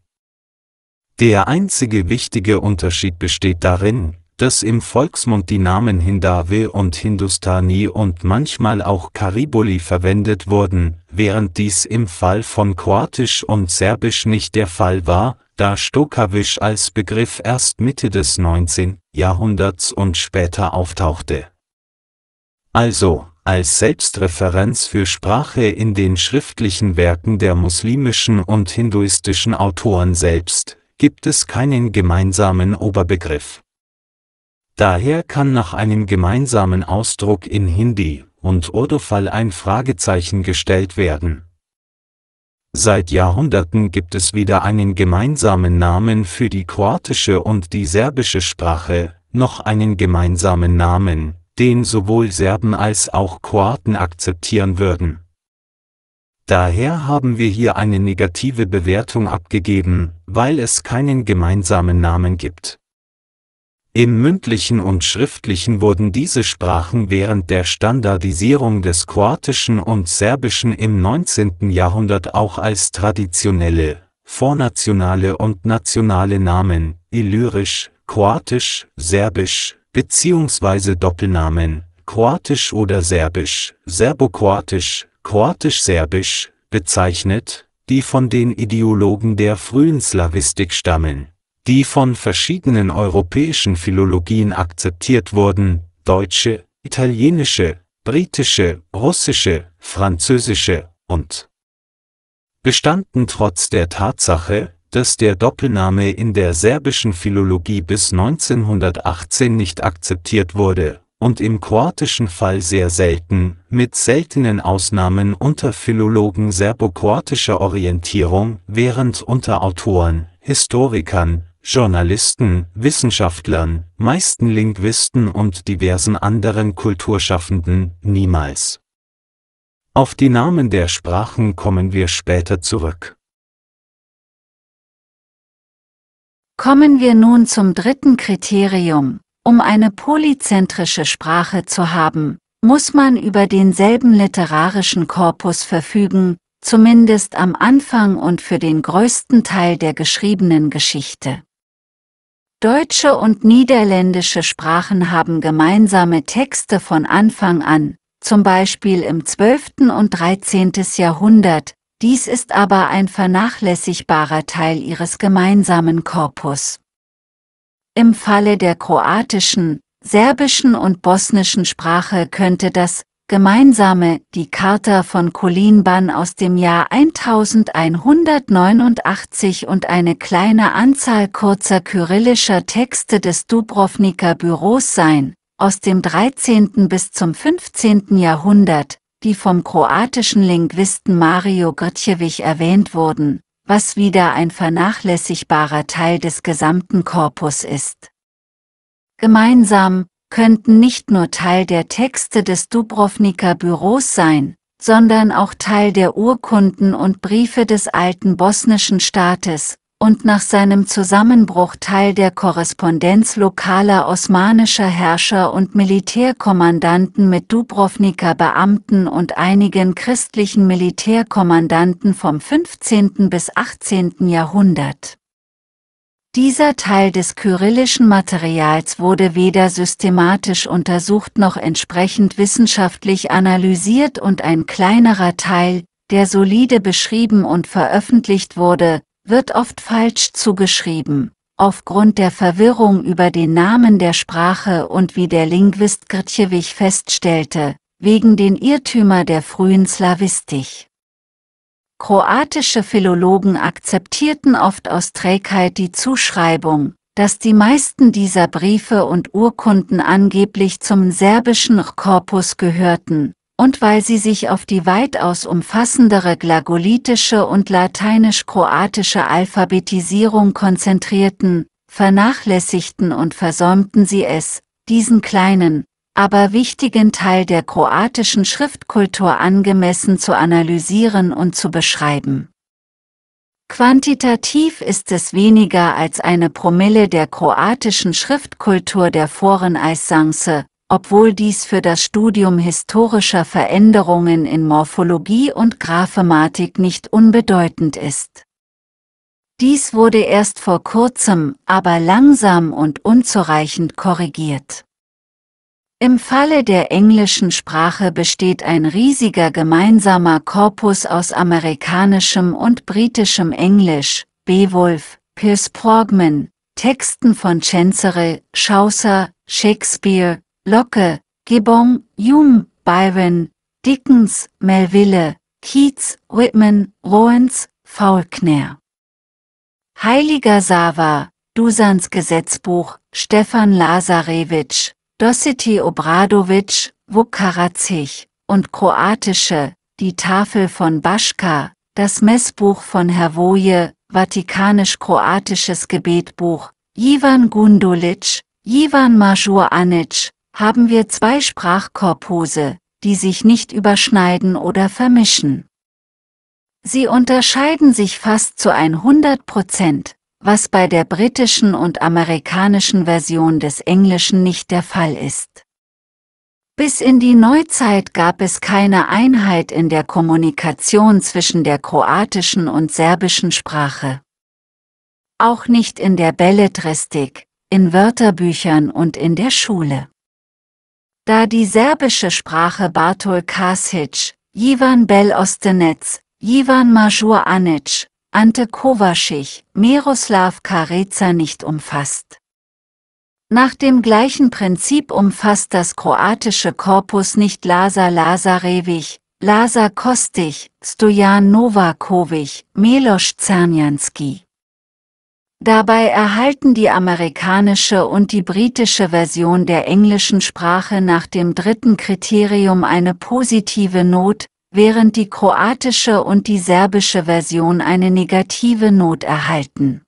Der einzige wichtige Unterschied besteht darin, das im Volksmund die Namen Hindawe und Hindustani und manchmal auch Kariboli verwendet wurden, während dies im Fall von Kroatisch und Serbisch nicht der Fall war, da Stokavisch als Begriff erst Mitte des 19. Jahrhunderts und später auftauchte. Also, als Selbstreferenz für Sprache in den schriftlichen Werken der muslimischen und hinduistischen Autoren selbst, gibt es keinen gemeinsamen Oberbegriff Daher kann nach einem gemeinsamen Ausdruck in Hindi und Urdu Fall ein Fragezeichen gestellt werden. Seit Jahrhunderten gibt es weder einen gemeinsamen Namen für die kroatische und die serbische Sprache, noch einen gemeinsamen Namen, den sowohl Serben als auch Kroaten akzeptieren würden. Daher haben wir hier eine negative Bewertung abgegeben, weil es keinen gemeinsamen Namen gibt. Im mündlichen und schriftlichen wurden diese Sprachen während der Standardisierung des Kroatischen und Serbischen im 19. Jahrhundert auch als traditionelle, vornationale und nationale Namen (illyrisch, kroatisch, serbisch) beziehungsweise Doppelnamen (kroatisch oder serbisch, serbokroatisch, kroatisch-serbisch) bezeichnet, die von den Ideologen der frühen Slavistik stammen die von verschiedenen europäischen Philologien akzeptiert wurden, deutsche, italienische, britische, russische, französische und bestanden trotz der Tatsache, dass der Doppelname in der serbischen Philologie bis 1918 nicht akzeptiert wurde und im kroatischen Fall sehr selten, mit seltenen Ausnahmen unter Philologen serbokroatischer Orientierung, während unter Autoren, Historikern, Journalisten, Wissenschaftlern, meisten Linguisten und diversen anderen Kulturschaffenden, niemals. Auf die Namen der Sprachen kommen wir später
zurück. Kommen wir nun zum dritten Kriterium. Um eine polyzentrische Sprache zu haben, muss man über denselben literarischen Korpus verfügen, zumindest am Anfang und für den größten Teil der geschriebenen Geschichte. Deutsche und niederländische Sprachen haben gemeinsame Texte von Anfang an, zum Beispiel im 12. und 13. Jahrhundert, dies ist aber ein vernachlässigbarer Teil ihres gemeinsamen Korpus. Im Falle der kroatischen, serbischen und bosnischen Sprache könnte das Gemeinsame, die Charta von Colin Collinban aus dem Jahr 1189 und eine kleine Anzahl kurzer kyrillischer Texte des Dubrovniker Büros sein, aus dem 13. bis zum 15. Jahrhundert, die vom kroatischen Linguisten Mario Grtjević erwähnt wurden, was wieder ein vernachlässigbarer Teil des gesamten Korpus ist. Gemeinsam, könnten nicht nur Teil der Texte des Dubrovniker Büros sein, sondern auch Teil der Urkunden und Briefe des alten bosnischen Staates, und nach seinem Zusammenbruch Teil der Korrespondenz lokaler osmanischer Herrscher und Militärkommandanten mit Dubrovniker Beamten und einigen christlichen Militärkommandanten vom 15. bis 18. Jahrhundert. Dieser Teil des kyrillischen Materials wurde weder systematisch untersucht noch entsprechend wissenschaftlich analysiert und ein kleinerer Teil, der solide beschrieben und veröffentlicht wurde, wird oft falsch zugeschrieben. Aufgrund der Verwirrung über den Namen der Sprache und wie der Linguist Gritschewich feststellte, wegen den Irrtümer der frühen Slawistik. Kroatische Philologen akzeptierten oft aus Trägheit die Zuschreibung, dass die meisten dieser Briefe und Urkunden angeblich zum serbischen Korpus gehörten, und weil sie sich auf die weitaus umfassendere glagolitische und lateinisch-kroatische Alphabetisierung konzentrierten, vernachlässigten und versäumten sie es, diesen kleinen, aber wichtigen Teil der kroatischen Schriftkultur angemessen zu analysieren und zu beschreiben. Quantitativ ist es weniger als eine Promille der kroatischen Schriftkultur der Foreneissanse, obwohl dies für das Studium historischer Veränderungen in Morphologie und Graphematik nicht unbedeutend ist. Dies wurde erst vor kurzem, aber langsam und unzureichend korrigiert. Im Falle der englischen Sprache besteht ein riesiger gemeinsamer Korpus aus amerikanischem und britischem Englisch, Beowulf, Piers Progman, Texten von Chancery, Chaucer, Shakespeare, Locke, Gibbon, Hume, Byron, Dickens, Melville, Keats, Whitman, Rowans, Faulkner. Heiliger Sava, Dusans Gesetzbuch, Stefan Lazarevich, Dosity Obradovic, Vuk und kroatische, die Tafel von Baschka, das Messbuch von Hervoje, vatikanisch-kroatisches Gebetbuch, Jivan Gundulic, Jivan Anic, haben wir zwei Sprachkorpuse, die sich nicht überschneiden oder vermischen. Sie unterscheiden sich fast zu 100 Prozent was bei der britischen und amerikanischen Version des Englischen nicht der Fall ist. Bis in die Neuzeit gab es keine Einheit in der Kommunikation zwischen der kroatischen und serbischen Sprache. Auch nicht in der Belletristik, in Wörterbüchern und in der Schule. Da die serbische Sprache Bartol Kasic, Jivan Bel Ostenec, Jivan Majur Anic, Ante Kovacic, Miroslav Kareca nicht umfasst. Nach dem gleichen Prinzip umfasst das kroatische Korpus nicht Lasa Lazarevich, Lasa Kostic, Stojan Novakovic, Meloš Cernjanski. Dabei erhalten die amerikanische und die britische Version der englischen Sprache nach dem dritten Kriterium eine positive Not, während die kroatische und die serbische Version eine negative Not erhalten.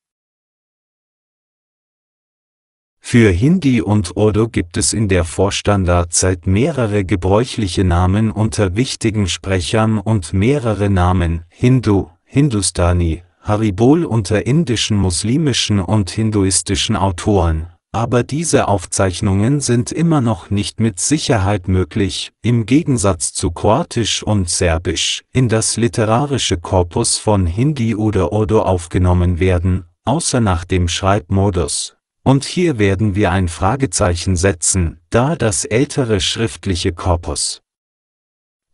Für Hindi und Urdu gibt es in der Vorstandardzeit mehrere gebräuchliche Namen unter wichtigen Sprechern und mehrere Namen Hindu, Hindustani, Haribol unter indischen muslimischen und hinduistischen Autoren, aber diese Aufzeichnungen sind immer noch nicht mit Sicherheit möglich, im Gegensatz zu Kroatisch und Serbisch, in das literarische Korpus von Hindi oder Urdu aufgenommen werden, außer nach dem Schreibmodus. Und hier werden wir ein Fragezeichen setzen, da das ältere schriftliche Korpus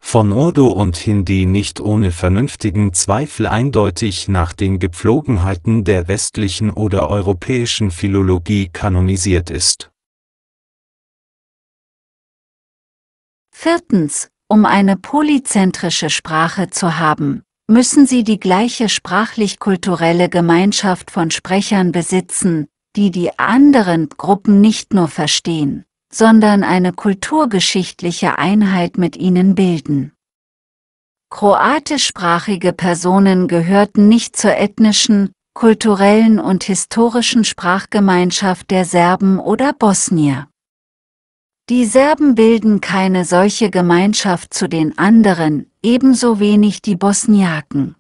von Urdu und Hindi nicht ohne vernünftigen Zweifel eindeutig nach den Gepflogenheiten der westlichen oder europäischen Philologie kanonisiert ist.
Viertens, um eine polyzentrische Sprache zu haben, müssen sie die gleiche sprachlich-kulturelle Gemeinschaft von Sprechern besitzen, die die anderen Gruppen nicht nur verstehen, sondern eine kulturgeschichtliche Einheit mit ihnen bilden. Kroatischsprachige Personen gehörten nicht zur ethnischen, kulturellen und historischen Sprachgemeinschaft der Serben oder Bosnier. Die Serben bilden keine solche Gemeinschaft zu den anderen, ebenso wenig die Bosniaken.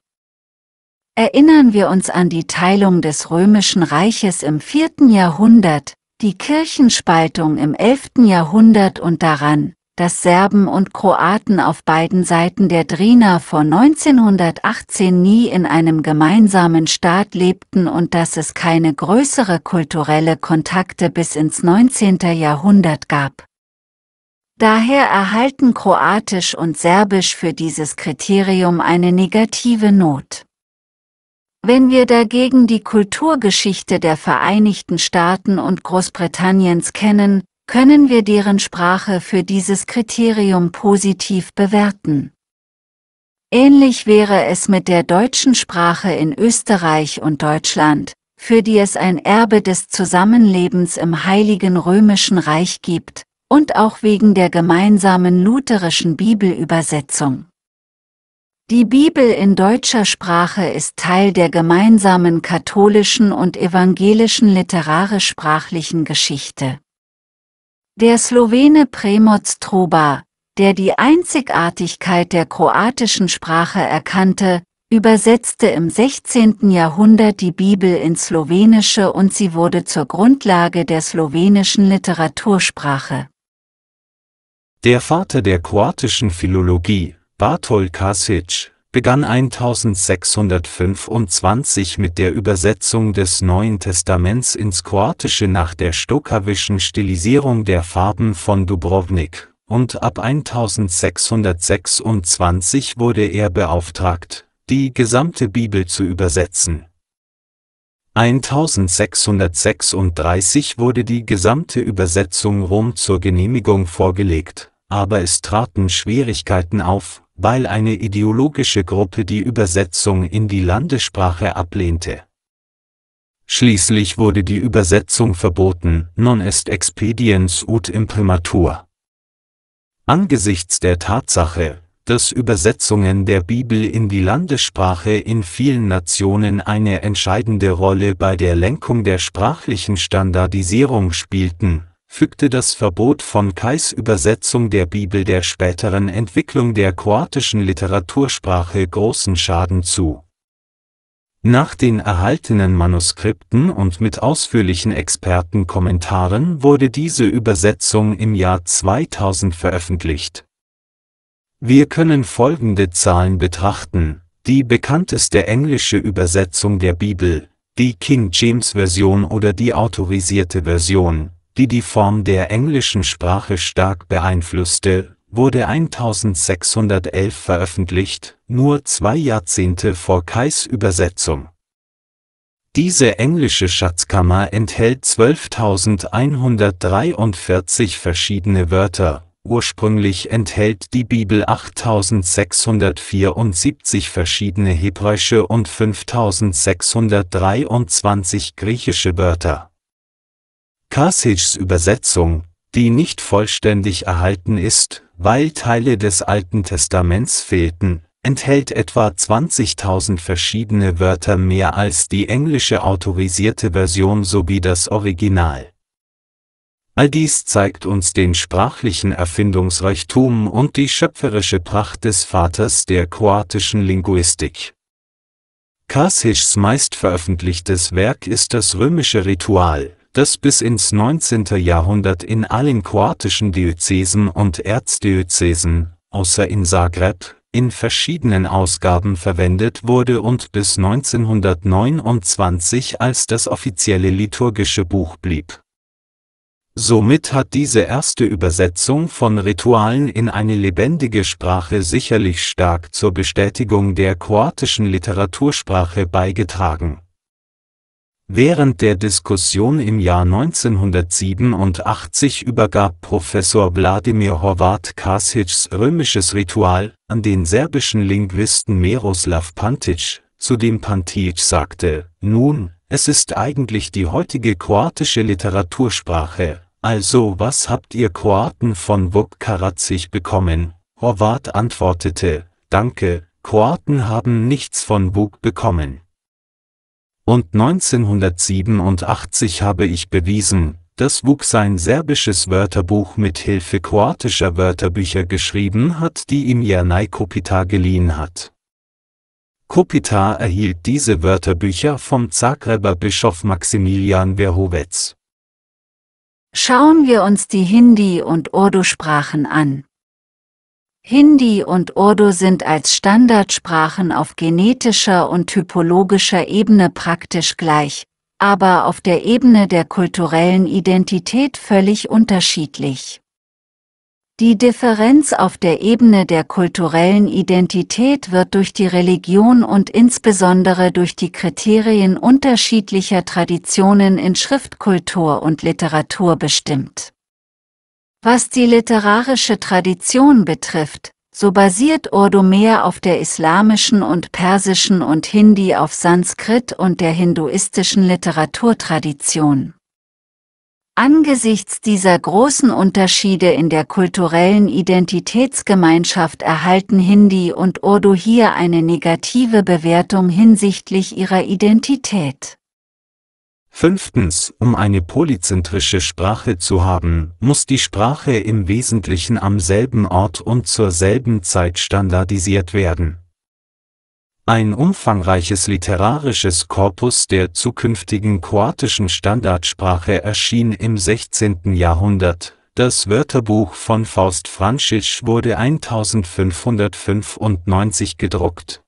Erinnern wir uns an die Teilung des Römischen Reiches im vierten Jahrhundert, die Kirchenspaltung im 11. Jahrhundert und daran, dass Serben und Kroaten auf beiden Seiten der Drina vor 1918 nie in einem gemeinsamen Staat lebten und dass es keine größere kulturelle Kontakte bis ins 19. Jahrhundert gab. Daher erhalten Kroatisch und Serbisch für dieses Kriterium eine negative Not. Wenn wir dagegen die Kulturgeschichte der Vereinigten Staaten und Großbritanniens kennen, können wir deren Sprache für dieses Kriterium positiv bewerten. Ähnlich wäre es mit der deutschen Sprache in Österreich und Deutschland, für die es ein Erbe des Zusammenlebens im Heiligen Römischen Reich gibt, und auch wegen der gemeinsamen lutherischen Bibelübersetzung. Die Bibel in deutscher Sprache ist Teil der gemeinsamen katholischen und evangelischen literarisch-sprachlichen Geschichte. Der Slowene Primoz Truba, der die Einzigartigkeit der kroatischen Sprache erkannte, übersetzte im 16. Jahrhundert die Bibel ins Slowenische und sie wurde zur Grundlage der slowenischen Literatursprache.
Der Vater der kroatischen Philologie, Bartol Kasic begann 1625 mit der Übersetzung des Neuen Testaments ins Kroatische nach der stokavischen Stilisierung der Farben von Dubrovnik, und ab 1626 wurde er beauftragt, die gesamte Bibel zu übersetzen. 1636 wurde die gesamte Übersetzung Rom zur Genehmigung vorgelegt, aber es traten Schwierigkeiten auf weil eine ideologische Gruppe die Übersetzung in die Landessprache ablehnte. Schließlich wurde die Übersetzung verboten, non est expediens ut imprimatur. Angesichts der Tatsache, dass Übersetzungen der Bibel in die Landessprache in vielen Nationen eine entscheidende Rolle bei der Lenkung der sprachlichen Standardisierung spielten, fügte das Verbot von Kais Übersetzung der Bibel der späteren Entwicklung der kroatischen Literatursprache großen Schaden zu. Nach den erhaltenen Manuskripten und mit ausführlichen Expertenkommentaren wurde diese Übersetzung im Jahr 2000 veröffentlicht. Wir können folgende Zahlen betrachten. Die bekannteste englische Übersetzung der Bibel, die King James Version oder die autorisierte Version, die die Form der englischen Sprache stark beeinflusste, wurde 1611 veröffentlicht, nur zwei Jahrzehnte vor Kais Übersetzung. Diese englische Schatzkammer enthält 12.143 verschiedene Wörter, ursprünglich enthält die Bibel 8.674 verschiedene hebräische und 5.623 griechische Wörter Karsichs Übersetzung, die nicht vollständig erhalten ist, weil Teile des Alten Testaments fehlten, enthält etwa 20.000 verschiedene Wörter mehr als die englische autorisierte Version sowie das Original. All dies zeigt uns den sprachlichen Erfindungsreichtum und die schöpferische Pracht des Vaters der kroatischen Linguistik. Karsichs meistveröffentlichtes Werk ist das römische Ritual, das bis ins 19. Jahrhundert in allen kroatischen Diözesen und Erzdiözesen, außer in Zagreb, in verschiedenen Ausgaben verwendet wurde und bis 1929 als das offizielle liturgische Buch blieb. Somit hat diese erste Übersetzung von Ritualen in eine lebendige Sprache sicherlich stark zur Bestätigung der kroatischen Literatursprache beigetragen Während der Diskussion im Jahr 1987 übergab Professor Wladimir Horvat Kasichs Römisches Ritual an den serbischen Linguisten Miroslav Pantic, zu dem Pantic sagte: Nun, es ist eigentlich die heutige kroatische Literatursprache, also was habt ihr Kroaten von Vuk Karadzic bekommen? Horvat antwortete: Danke, Kroaten haben nichts von Vuk bekommen und 1987 habe ich bewiesen, dass Vuk sein serbisches Wörterbuch mit Hilfe kroatischer Wörterbücher geschrieben hat, die ihm Janai Kopitar geliehen hat. Kopitar erhielt diese Wörterbücher vom Zagreber Bischof Maximilian Verhovec.
Schauen wir uns die Hindi- und Urdu-Sprachen an. Hindi und Urdu sind als Standardsprachen auf genetischer und typologischer Ebene praktisch gleich, aber auf der Ebene der kulturellen Identität völlig unterschiedlich. Die Differenz auf der Ebene der kulturellen Identität wird durch die Religion und insbesondere durch die Kriterien unterschiedlicher Traditionen in Schriftkultur und Literatur bestimmt. Was die literarische Tradition betrifft, so basiert Urdu mehr auf der islamischen und persischen und Hindi auf Sanskrit und der hinduistischen Literaturtradition. Angesichts dieser großen Unterschiede in der kulturellen Identitätsgemeinschaft erhalten Hindi und Urdu hier eine negative Bewertung hinsichtlich ihrer Identität.
Fünftens, um eine polyzentrische Sprache zu haben, muss die Sprache im Wesentlichen am selben Ort und zur selben Zeit standardisiert werden. Ein umfangreiches literarisches Korpus der zukünftigen kroatischen Standardsprache erschien im 16. Jahrhundert. Das Wörterbuch von Faust Franschisch wurde 1595 gedruckt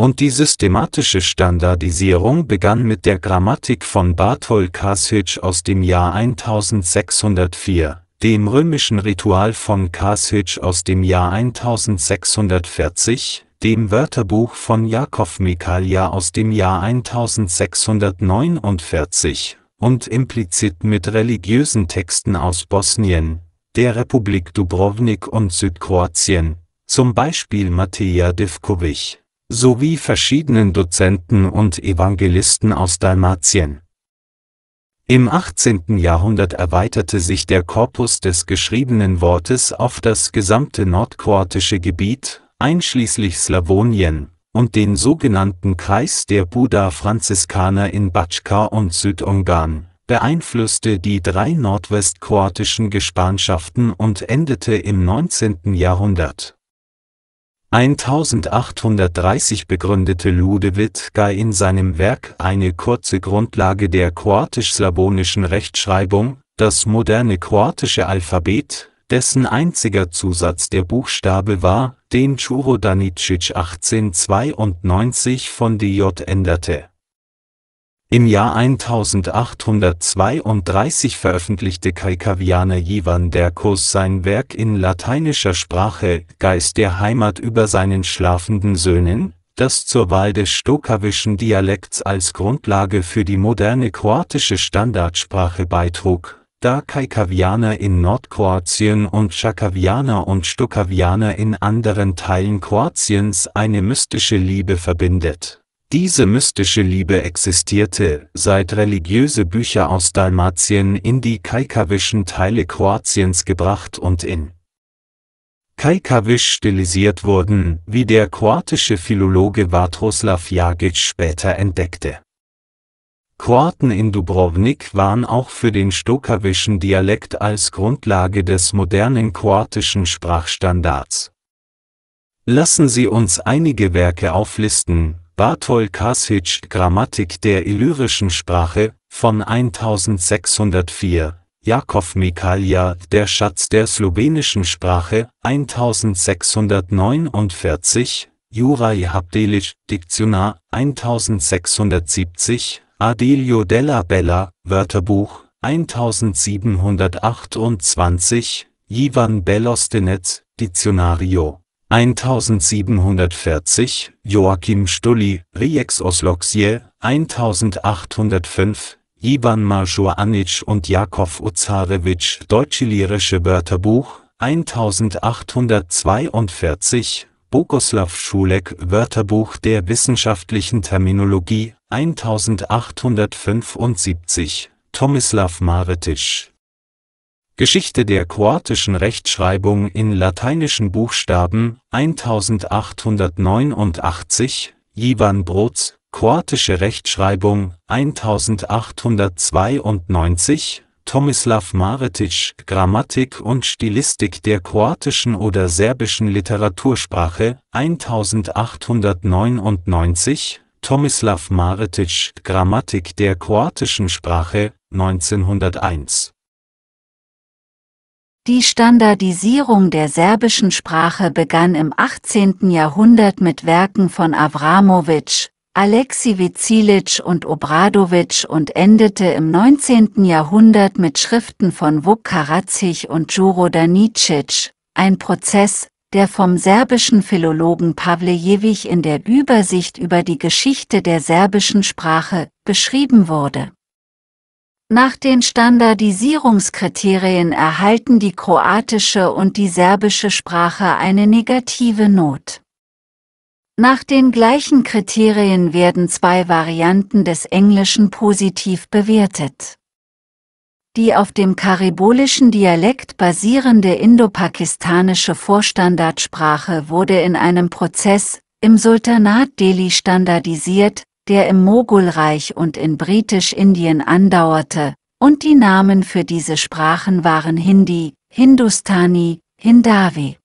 und die systematische Standardisierung begann mit der Grammatik von Barthold Kasich aus dem Jahr 1604, dem römischen Ritual von Kasich aus dem Jahr 1640, dem Wörterbuch von Jakov Mikalia aus dem Jahr 1649 und implizit mit religiösen Texten aus Bosnien, der Republik Dubrovnik und Südkroatien, zum Beispiel Mateja Divkovic sowie verschiedenen Dozenten und Evangelisten aus Dalmatien. Im 18. Jahrhundert erweiterte sich der Korpus des geschriebenen Wortes auf das gesamte nordkroatische Gebiet, einschließlich Slavonien, und den sogenannten Kreis der buddha franziskaner in Batschka und Südungarn, beeinflusste die drei nordwestkroatischen Gespanschaften und endete im 19. Jahrhundert 1830 begründete Ludovic in seinem Werk eine kurze Grundlage der kroatisch slabonischen Rechtschreibung, das moderne kroatische Alphabet, dessen einziger Zusatz der Buchstabe war, den Đuro Daničić 1892 von dj änderte im Jahr 1832 veröffentlichte Kajkavianer Jivan Derkos sein Werk in lateinischer Sprache Geist der Heimat über seinen schlafenden Söhnen, das zur Wahl des stokavischen Dialekts als Grundlage für die moderne kroatische Standardsprache beitrug, da Kajkavianer in Nordkroatien und Chakavianer und Stukavianer in anderen Teilen Kroatiens eine mystische Liebe verbindet diese mystische Liebe existierte, seit religiöse Bücher aus Dalmatien in die kaikavischen Teile Kroatiens gebracht und in kaikavisch stilisiert wurden, wie der kroatische Philologe Vatroslav Jagic später entdeckte. Kroaten in Dubrovnik waren auch für den stokavischen Dialekt als Grundlage des modernen kroatischen Sprachstandards. Lassen Sie uns einige Werke auflisten, Bartol Kasic Grammatik der illyrischen Sprache von 1604, Jakov Mikalja Der Schatz der slowenischen Sprache 1649, Juraj Habdelic Diktionar 1670, Adelio della Bella Wörterbuch 1728, Ivan Belostenets Diccionario 1740, Joachim Stulli, Rieks Osloxie, 1805, Ivan Marschuanic und Jakov Uzarewitsch Deutsche-Lyrische Wörterbuch, 1842, Boguslav Schulek Wörterbuch der wissenschaftlichen Terminologie, 1875, Tomislav Maretisch Geschichte der kroatischen Rechtschreibung in lateinischen Buchstaben 1889 Ivan Broz Kroatische Rechtschreibung 1892 Tomislav Maretic Grammatik und Stilistik der kroatischen oder serbischen Literatursprache 1899 Tomislav Maretic Grammatik der kroatischen Sprache 1901
die Standardisierung der serbischen Sprache begann im 18. Jahrhundert mit Werken von Avramovic, Alexi Vicilic und Obradovic und endete im 19. Jahrhundert mit Schriften von Vuk Karadzic und Juro Danicic, ein Prozess, der vom serbischen Philologen Pavlejewich in der Übersicht über die Geschichte der serbischen Sprache beschrieben wurde nach den Standardisierungskriterien erhalten die kroatische und die serbische Sprache eine negative Not. Nach den gleichen Kriterien werden zwei Varianten des Englischen positiv bewertet. Die auf dem karibolischen Dialekt basierende indopakistanische Vorstandardsprache wurde in einem Prozess im Sultanat Delhi standardisiert, der im Mogulreich und in Britisch-Indien andauerte, und die Namen für diese Sprachen waren Hindi, Hindustani, Hindavi.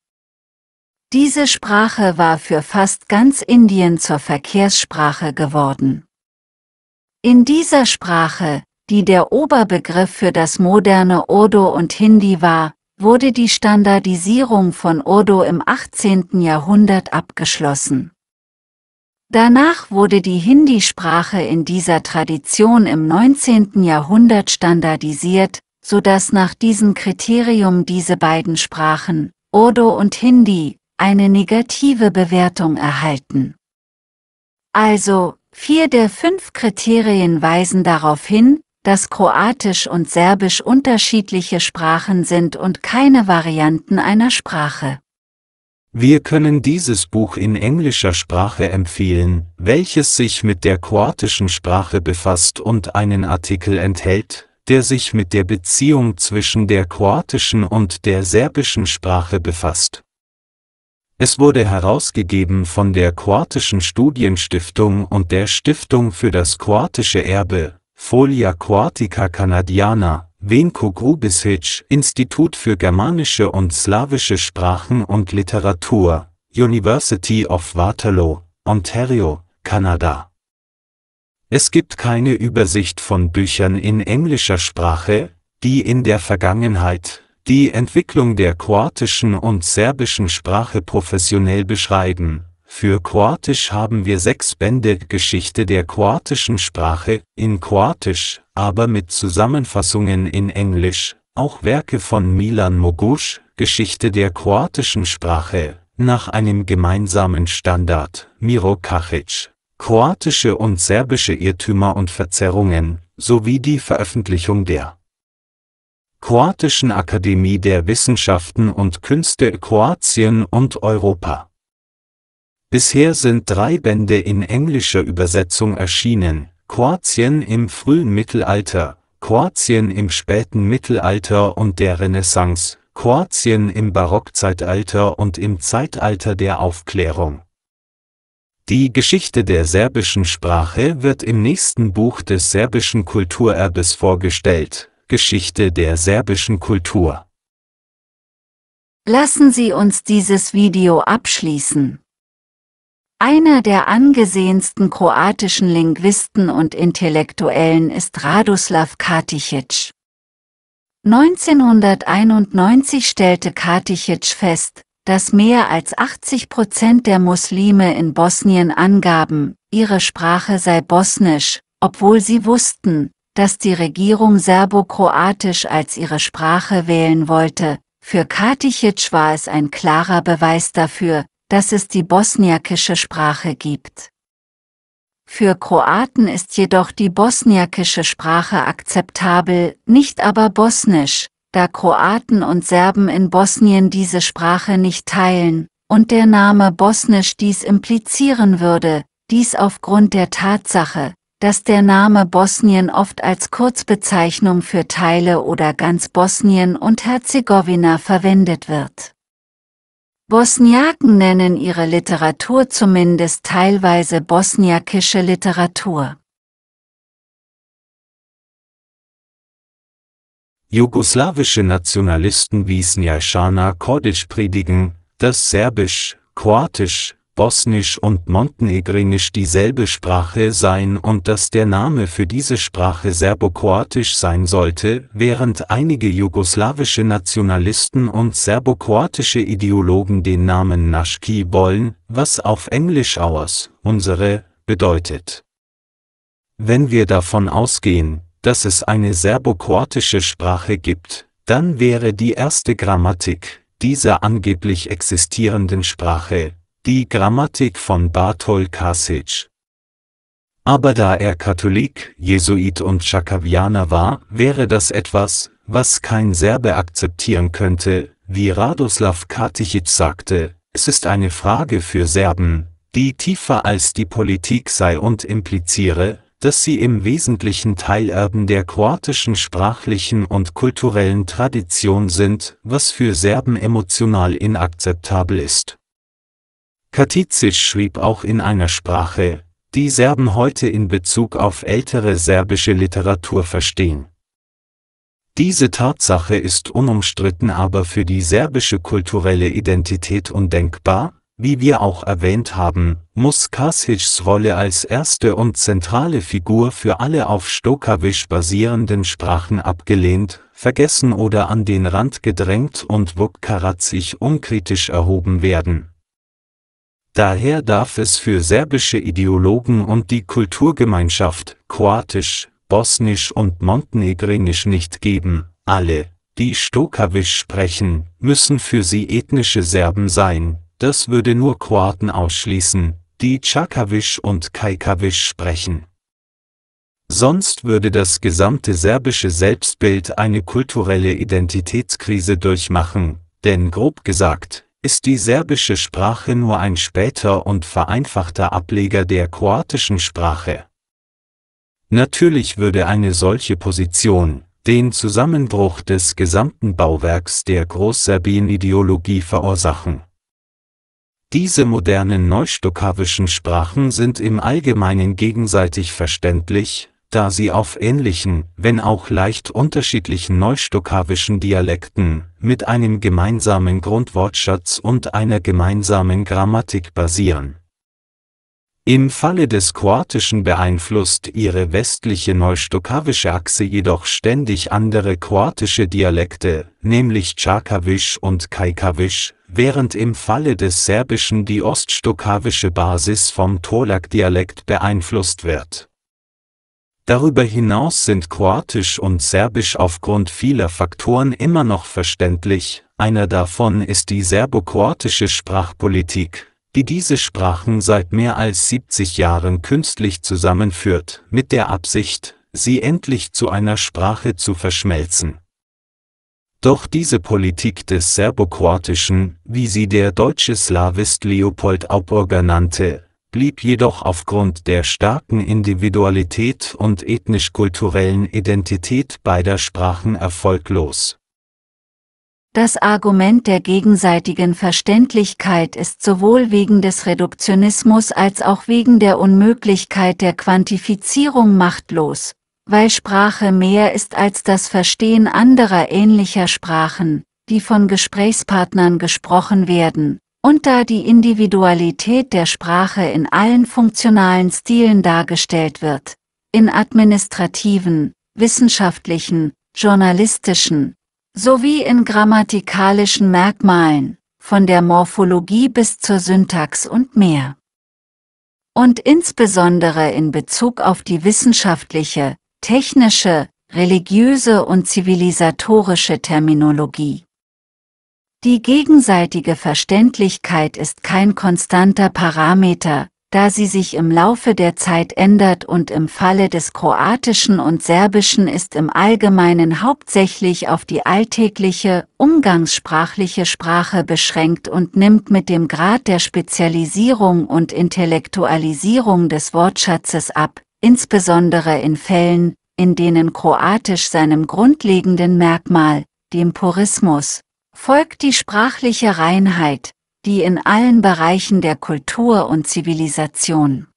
Diese Sprache war für fast ganz Indien zur Verkehrssprache geworden. In dieser Sprache, die der Oberbegriff für das moderne Urdu und Hindi war, wurde die Standardisierung von Urdu im 18. Jahrhundert abgeschlossen. Danach wurde die Hindi-Sprache in dieser Tradition im 19. Jahrhundert standardisiert, so dass nach diesem Kriterium diese beiden Sprachen, Urdu und Hindi, eine negative Bewertung erhalten. Also, vier der fünf Kriterien weisen darauf hin, dass Kroatisch und Serbisch unterschiedliche Sprachen sind und keine Varianten einer Sprache.
Wir können dieses Buch in englischer Sprache empfehlen, welches sich mit der kroatischen Sprache befasst und einen Artikel enthält, der sich mit der Beziehung zwischen der kroatischen und der serbischen Sprache befasst. Es wurde herausgegeben von der Kroatischen Studienstiftung und der Stiftung für das kroatische Erbe, Folia Kroatica Canadiana, Venko Grubisic, Institut für germanische und slawische Sprachen und Literatur, University of Waterloo, Ontario, Kanada. Es gibt keine Übersicht von Büchern in englischer Sprache, die in der Vergangenheit die Entwicklung der kroatischen und serbischen Sprache professionell beschreiben, für Kroatisch haben wir sechs Bände Geschichte der kroatischen Sprache, in Kroatisch, aber mit Zusammenfassungen in Englisch, auch Werke von Milan Mogusch, Geschichte der kroatischen Sprache, nach einem gemeinsamen Standard, Miro Kachic, kroatische und serbische Irrtümer und Verzerrungen, sowie die Veröffentlichung der Kroatischen Akademie der Wissenschaften und Künste Kroatien und Europa. Bisher sind drei Bände in englischer Übersetzung erschienen, Kroatien im frühen Mittelalter, Kroatien im späten Mittelalter und der Renaissance, Kroatien im Barockzeitalter und im Zeitalter der Aufklärung. Die Geschichte der serbischen Sprache wird im nächsten Buch des serbischen Kulturerbes vorgestellt, Geschichte der serbischen Kultur.
Lassen Sie uns dieses Video abschließen. Einer der angesehensten kroatischen Linguisten und Intellektuellen ist Radoslav Katijic. 1991 stellte Katijic fest, dass mehr als 80 Prozent der Muslime in Bosnien angaben, ihre Sprache sei bosnisch, obwohl sie wussten, dass die Regierung Serbo-Kroatisch als ihre Sprache wählen wollte. Für Katijic war es ein klarer Beweis dafür, dass es die bosniakische Sprache gibt. Für Kroaten ist jedoch die bosniakische Sprache akzeptabel, nicht aber bosnisch, da Kroaten und Serben in Bosnien diese Sprache nicht teilen, und der Name bosnisch dies implizieren würde, dies aufgrund der Tatsache, dass der Name Bosnien oft als Kurzbezeichnung für Teile oder ganz Bosnien und Herzegowina verwendet wird. Bosniaken nennen ihre Literatur zumindest teilweise bosniakische Literatur.
Jugoslawische Nationalisten wie Snjajana Kordisch predigen, dass Serbisch, Kroatisch, Bosnisch und Montenegrinisch dieselbe Sprache seien und dass der Name für diese Sprache serbokroatisch sein sollte, während einige jugoslawische Nationalisten und serbokroatische Ideologen den Namen Naschki wollen, was auf Englisch ours, unsere, bedeutet. Wenn wir davon ausgehen, dass es eine serbokroatische Sprache gibt, dann wäre die erste Grammatik dieser angeblich existierenden Sprache die Grammatik von Bartol Kasic. Aber da er Katholik, Jesuit und Chakavianer war, wäre das etwas, was kein Serbe akzeptieren könnte, wie Radoslav Katichic sagte, es ist eine Frage für Serben, die tiefer als die Politik sei und impliziere, dass sie im Wesentlichen Teilerben der kroatischen sprachlichen und kulturellen Tradition sind, was für Serben emotional inakzeptabel ist. Katicic schrieb auch in einer Sprache, die Serben heute in Bezug auf ältere serbische Literatur verstehen. Diese Tatsache ist unumstritten aber für die serbische kulturelle Identität undenkbar, wie wir auch erwähnt haben, muss Kasics Rolle als erste und zentrale Figur für alle auf Stokavisch basierenden Sprachen abgelehnt, vergessen oder an den Rand gedrängt und Vuk unkritisch erhoben werden Daher darf es für serbische Ideologen und die Kulturgemeinschaft, Kroatisch, Bosnisch und Montenegrinisch nicht geben, alle, die Stokavisch sprechen, müssen für sie ethnische Serben sein, das würde nur Kroaten ausschließen, die Tschakawisch und Kajkawisch sprechen. Sonst würde das gesamte serbische Selbstbild eine kulturelle Identitätskrise durchmachen, denn grob gesagt, ist die serbische Sprache nur ein später und vereinfachter Ableger der kroatischen Sprache. Natürlich würde eine solche Position den Zusammenbruch des gesamten Bauwerks der Großserbien-Ideologie verursachen. Diese modernen neustuckawischen Sprachen sind im Allgemeinen gegenseitig verständlich, da sie auf ähnlichen, wenn auch leicht unterschiedlichen neustockhavischen Dialekten, mit einem gemeinsamen Grundwortschatz und einer gemeinsamen Grammatik basieren. Im Falle des Kroatischen beeinflusst ihre westliche neustokavische Achse jedoch ständig andere kroatische Dialekte, nämlich Čakavisch und Kajkavisch, während im Falle des Serbischen die oststokavische Basis vom Tolak-Dialekt beeinflusst wird Darüber hinaus sind Kroatisch und Serbisch aufgrund vieler Faktoren immer noch verständlich, einer davon ist die serbokroatische Sprachpolitik, die diese Sprachen seit mehr als 70 Jahren künstlich zusammenführt, mit der Absicht, sie endlich zu einer Sprache zu verschmelzen. Doch diese Politik des serbokroatischen, wie sie der deutsche Slavist Leopold Auburger nannte, blieb jedoch aufgrund der starken Individualität und ethnisch-kulturellen Identität beider Sprachen erfolglos.
Das Argument der gegenseitigen Verständlichkeit ist sowohl wegen des Reduktionismus als auch wegen der Unmöglichkeit der Quantifizierung machtlos, weil Sprache mehr ist als das Verstehen anderer ähnlicher Sprachen, die von Gesprächspartnern gesprochen werden, und da die Individualität der Sprache in allen funktionalen Stilen dargestellt wird, in administrativen, wissenschaftlichen, journalistischen, sowie in grammatikalischen Merkmalen, von der Morphologie bis zur Syntax und mehr. Und insbesondere in Bezug auf die wissenschaftliche, technische, religiöse und zivilisatorische Terminologie. Die gegenseitige Verständlichkeit ist kein konstanter Parameter, da sie sich im Laufe der Zeit ändert und im Falle des Kroatischen und Serbischen ist im Allgemeinen hauptsächlich auf die alltägliche, umgangssprachliche Sprache beschränkt und nimmt mit dem Grad der Spezialisierung und Intellektualisierung des Wortschatzes ab, insbesondere in Fällen, in denen Kroatisch seinem grundlegenden Merkmal, dem Purismus, folgt die sprachliche Reinheit, die in allen Bereichen der Kultur und Zivilisation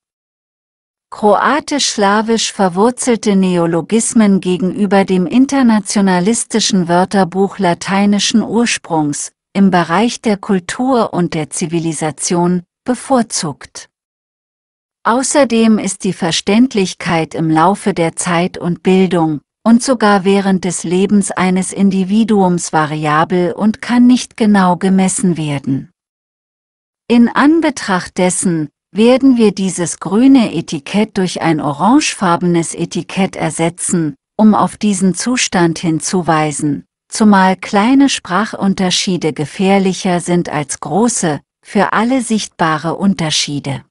kroatisch-slawisch verwurzelte Neologismen gegenüber dem internationalistischen Wörterbuch lateinischen Ursprungs, im Bereich der Kultur und der Zivilisation, bevorzugt. Außerdem ist die Verständlichkeit im Laufe der Zeit und Bildung, und sogar während des Lebens eines Individuums variabel und kann nicht genau gemessen werden. In Anbetracht dessen, werden wir dieses grüne Etikett durch ein orangefarbenes Etikett ersetzen, um auf diesen Zustand hinzuweisen, zumal kleine Sprachunterschiede gefährlicher sind als große, für alle sichtbare Unterschiede.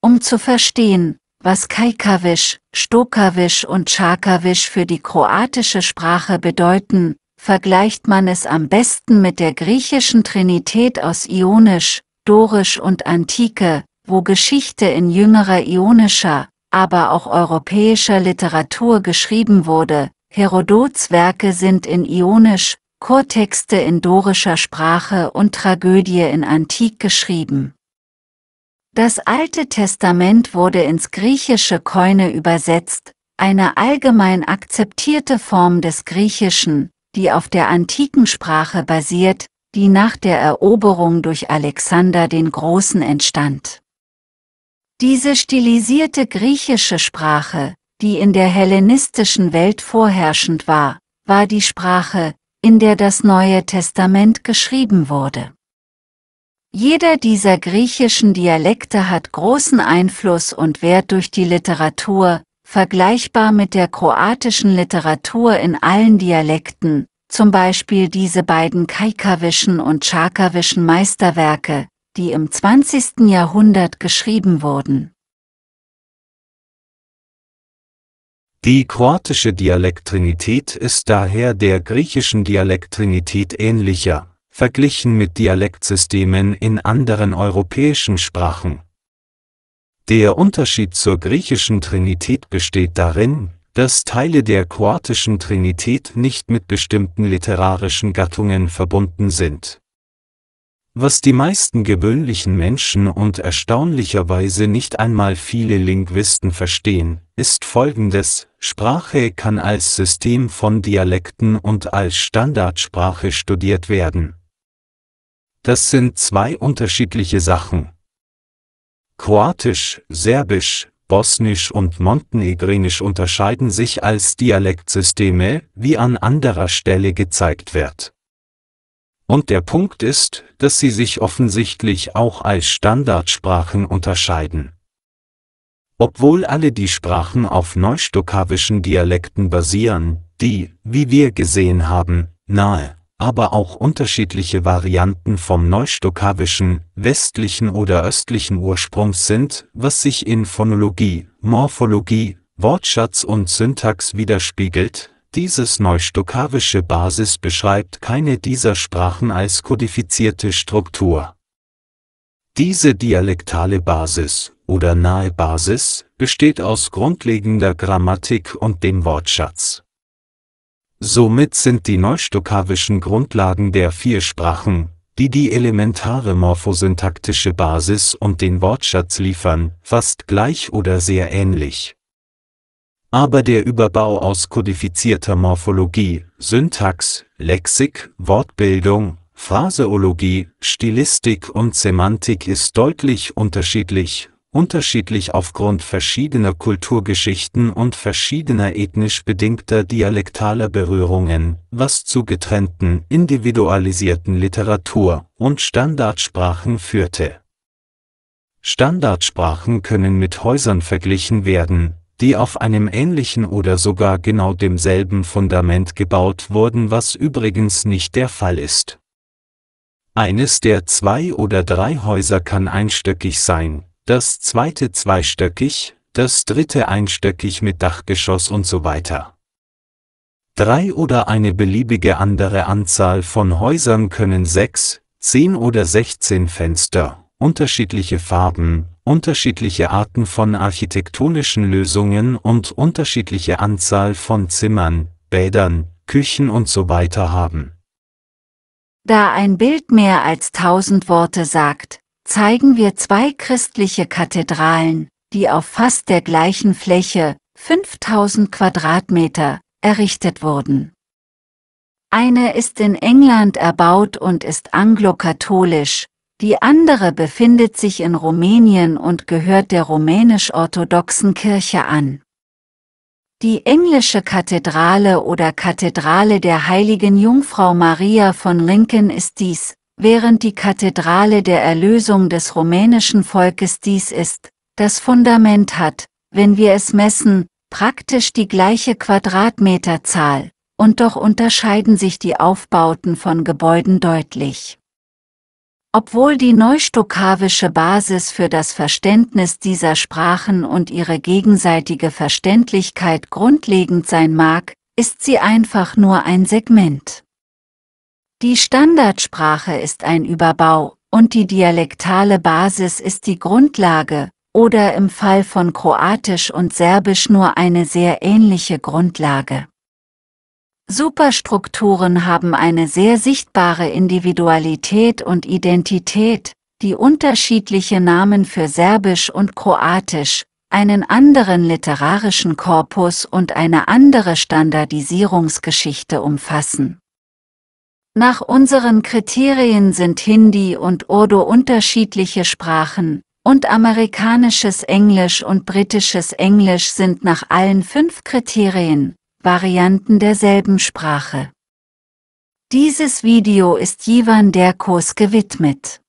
Um zu verstehen, was Kajkavisch, Stokavisch und Čakavisch für die kroatische Sprache bedeuten, vergleicht man es am besten mit der griechischen Trinität aus Ionisch, Dorisch und Antike, wo Geschichte in jüngerer ionischer, aber auch europäischer Literatur geschrieben wurde. Herodots Werke sind in Ionisch, Chortexte in dorischer Sprache und Tragödie in Antik geschrieben. Das Alte Testament wurde ins griechische Koine übersetzt, eine allgemein akzeptierte Form des Griechischen, die auf der antiken Sprache basiert, die nach der Eroberung durch Alexander den Großen entstand. Diese stilisierte griechische Sprache, die in der hellenistischen Welt vorherrschend war, war die Sprache, in der das Neue Testament geschrieben wurde. Jeder dieser griechischen Dialekte hat großen Einfluss und Wert durch die Literatur, vergleichbar mit der kroatischen Literatur in allen Dialekten, zum Beispiel diese beiden kaikawischen und charkawischen Meisterwerke, die im 20. Jahrhundert geschrieben wurden.
Die kroatische Dialekttrinität ist daher der griechischen Dialekttrinität ähnlicher verglichen mit Dialektsystemen in anderen europäischen Sprachen. Der Unterschied zur griechischen Trinität besteht darin, dass Teile der kroatischen Trinität nicht mit bestimmten literarischen Gattungen verbunden sind. Was die meisten gewöhnlichen Menschen und erstaunlicherweise nicht einmal viele Linguisten verstehen, ist folgendes, Sprache kann als System von Dialekten und als Standardsprache studiert werden das sind zwei unterschiedliche Sachen. Kroatisch, Serbisch, Bosnisch und Montenegrinisch unterscheiden sich als Dialektsysteme, wie an anderer Stelle gezeigt wird. Und der Punkt ist, dass sie sich offensichtlich auch als Standardsprachen unterscheiden. Obwohl alle die Sprachen auf neustokavischen Dialekten basieren, die, wie wir gesehen haben, nahe aber auch unterschiedliche Varianten vom neustokavischen, westlichen oder östlichen Ursprungs sind, was sich in Phonologie, Morphologie, Wortschatz und Syntax widerspiegelt. Dieses neustokavische Basis beschreibt keine dieser Sprachen als kodifizierte Struktur. Diese dialektale Basis oder nahe Basis besteht aus grundlegender Grammatik und dem Wortschatz. Somit sind die neustokawischen Grundlagen der vier Sprachen, die die elementare morphosyntaktische Basis und den Wortschatz liefern, fast gleich oder sehr ähnlich. Aber der Überbau aus kodifizierter Morphologie, Syntax, Lexik, Wortbildung, Phraseologie, Stilistik und Semantik ist deutlich unterschiedlich unterschiedlich aufgrund verschiedener Kulturgeschichten und verschiedener ethnisch bedingter dialektaler Berührungen, was zu getrennten, individualisierten Literatur- und Standardsprachen führte. Standardsprachen können mit Häusern verglichen werden, die auf einem ähnlichen oder sogar genau demselben Fundament gebaut wurden, was übrigens nicht der Fall ist. Eines der zwei oder drei Häuser kann einstöckig sein, das zweite zweistöckig, das dritte einstöckig mit Dachgeschoss und so weiter. Drei oder eine beliebige andere Anzahl von Häusern können sechs, zehn oder sechzehn Fenster, unterschiedliche Farben, unterschiedliche Arten von architektonischen Lösungen und unterschiedliche Anzahl von Zimmern, Bädern, Küchen und so weiter haben.
Da ein Bild mehr als tausend Worte sagt, zeigen wir zwei christliche Kathedralen, die auf fast der gleichen Fläche, 5000 Quadratmeter, errichtet wurden. Eine ist in England erbaut und ist anglokatholisch, die andere befindet sich in Rumänien und gehört der rumänisch-orthodoxen Kirche an. Die englische Kathedrale oder Kathedrale der heiligen Jungfrau Maria von Lincoln ist dies, während die Kathedrale der Erlösung des rumänischen Volkes dies ist, das Fundament hat, wenn wir es messen, praktisch die gleiche Quadratmeterzahl, und doch unterscheiden sich die Aufbauten von Gebäuden deutlich. Obwohl die neustokavische Basis für das Verständnis dieser Sprachen und ihre gegenseitige Verständlichkeit grundlegend sein mag, ist sie einfach nur ein Segment. Die Standardsprache ist ein Überbau, und die dialektale Basis ist die Grundlage, oder im Fall von Kroatisch und Serbisch nur eine sehr ähnliche Grundlage. Superstrukturen haben eine sehr sichtbare Individualität und Identität, die unterschiedliche Namen für Serbisch und Kroatisch, einen anderen literarischen Korpus und eine andere Standardisierungsgeschichte umfassen. Nach unseren Kriterien sind Hindi und Urdu unterschiedliche Sprachen, und amerikanisches Englisch und britisches Englisch sind nach allen fünf Kriterien Varianten derselben Sprache. Dieses Video ist Jivan Derkos gewidmet.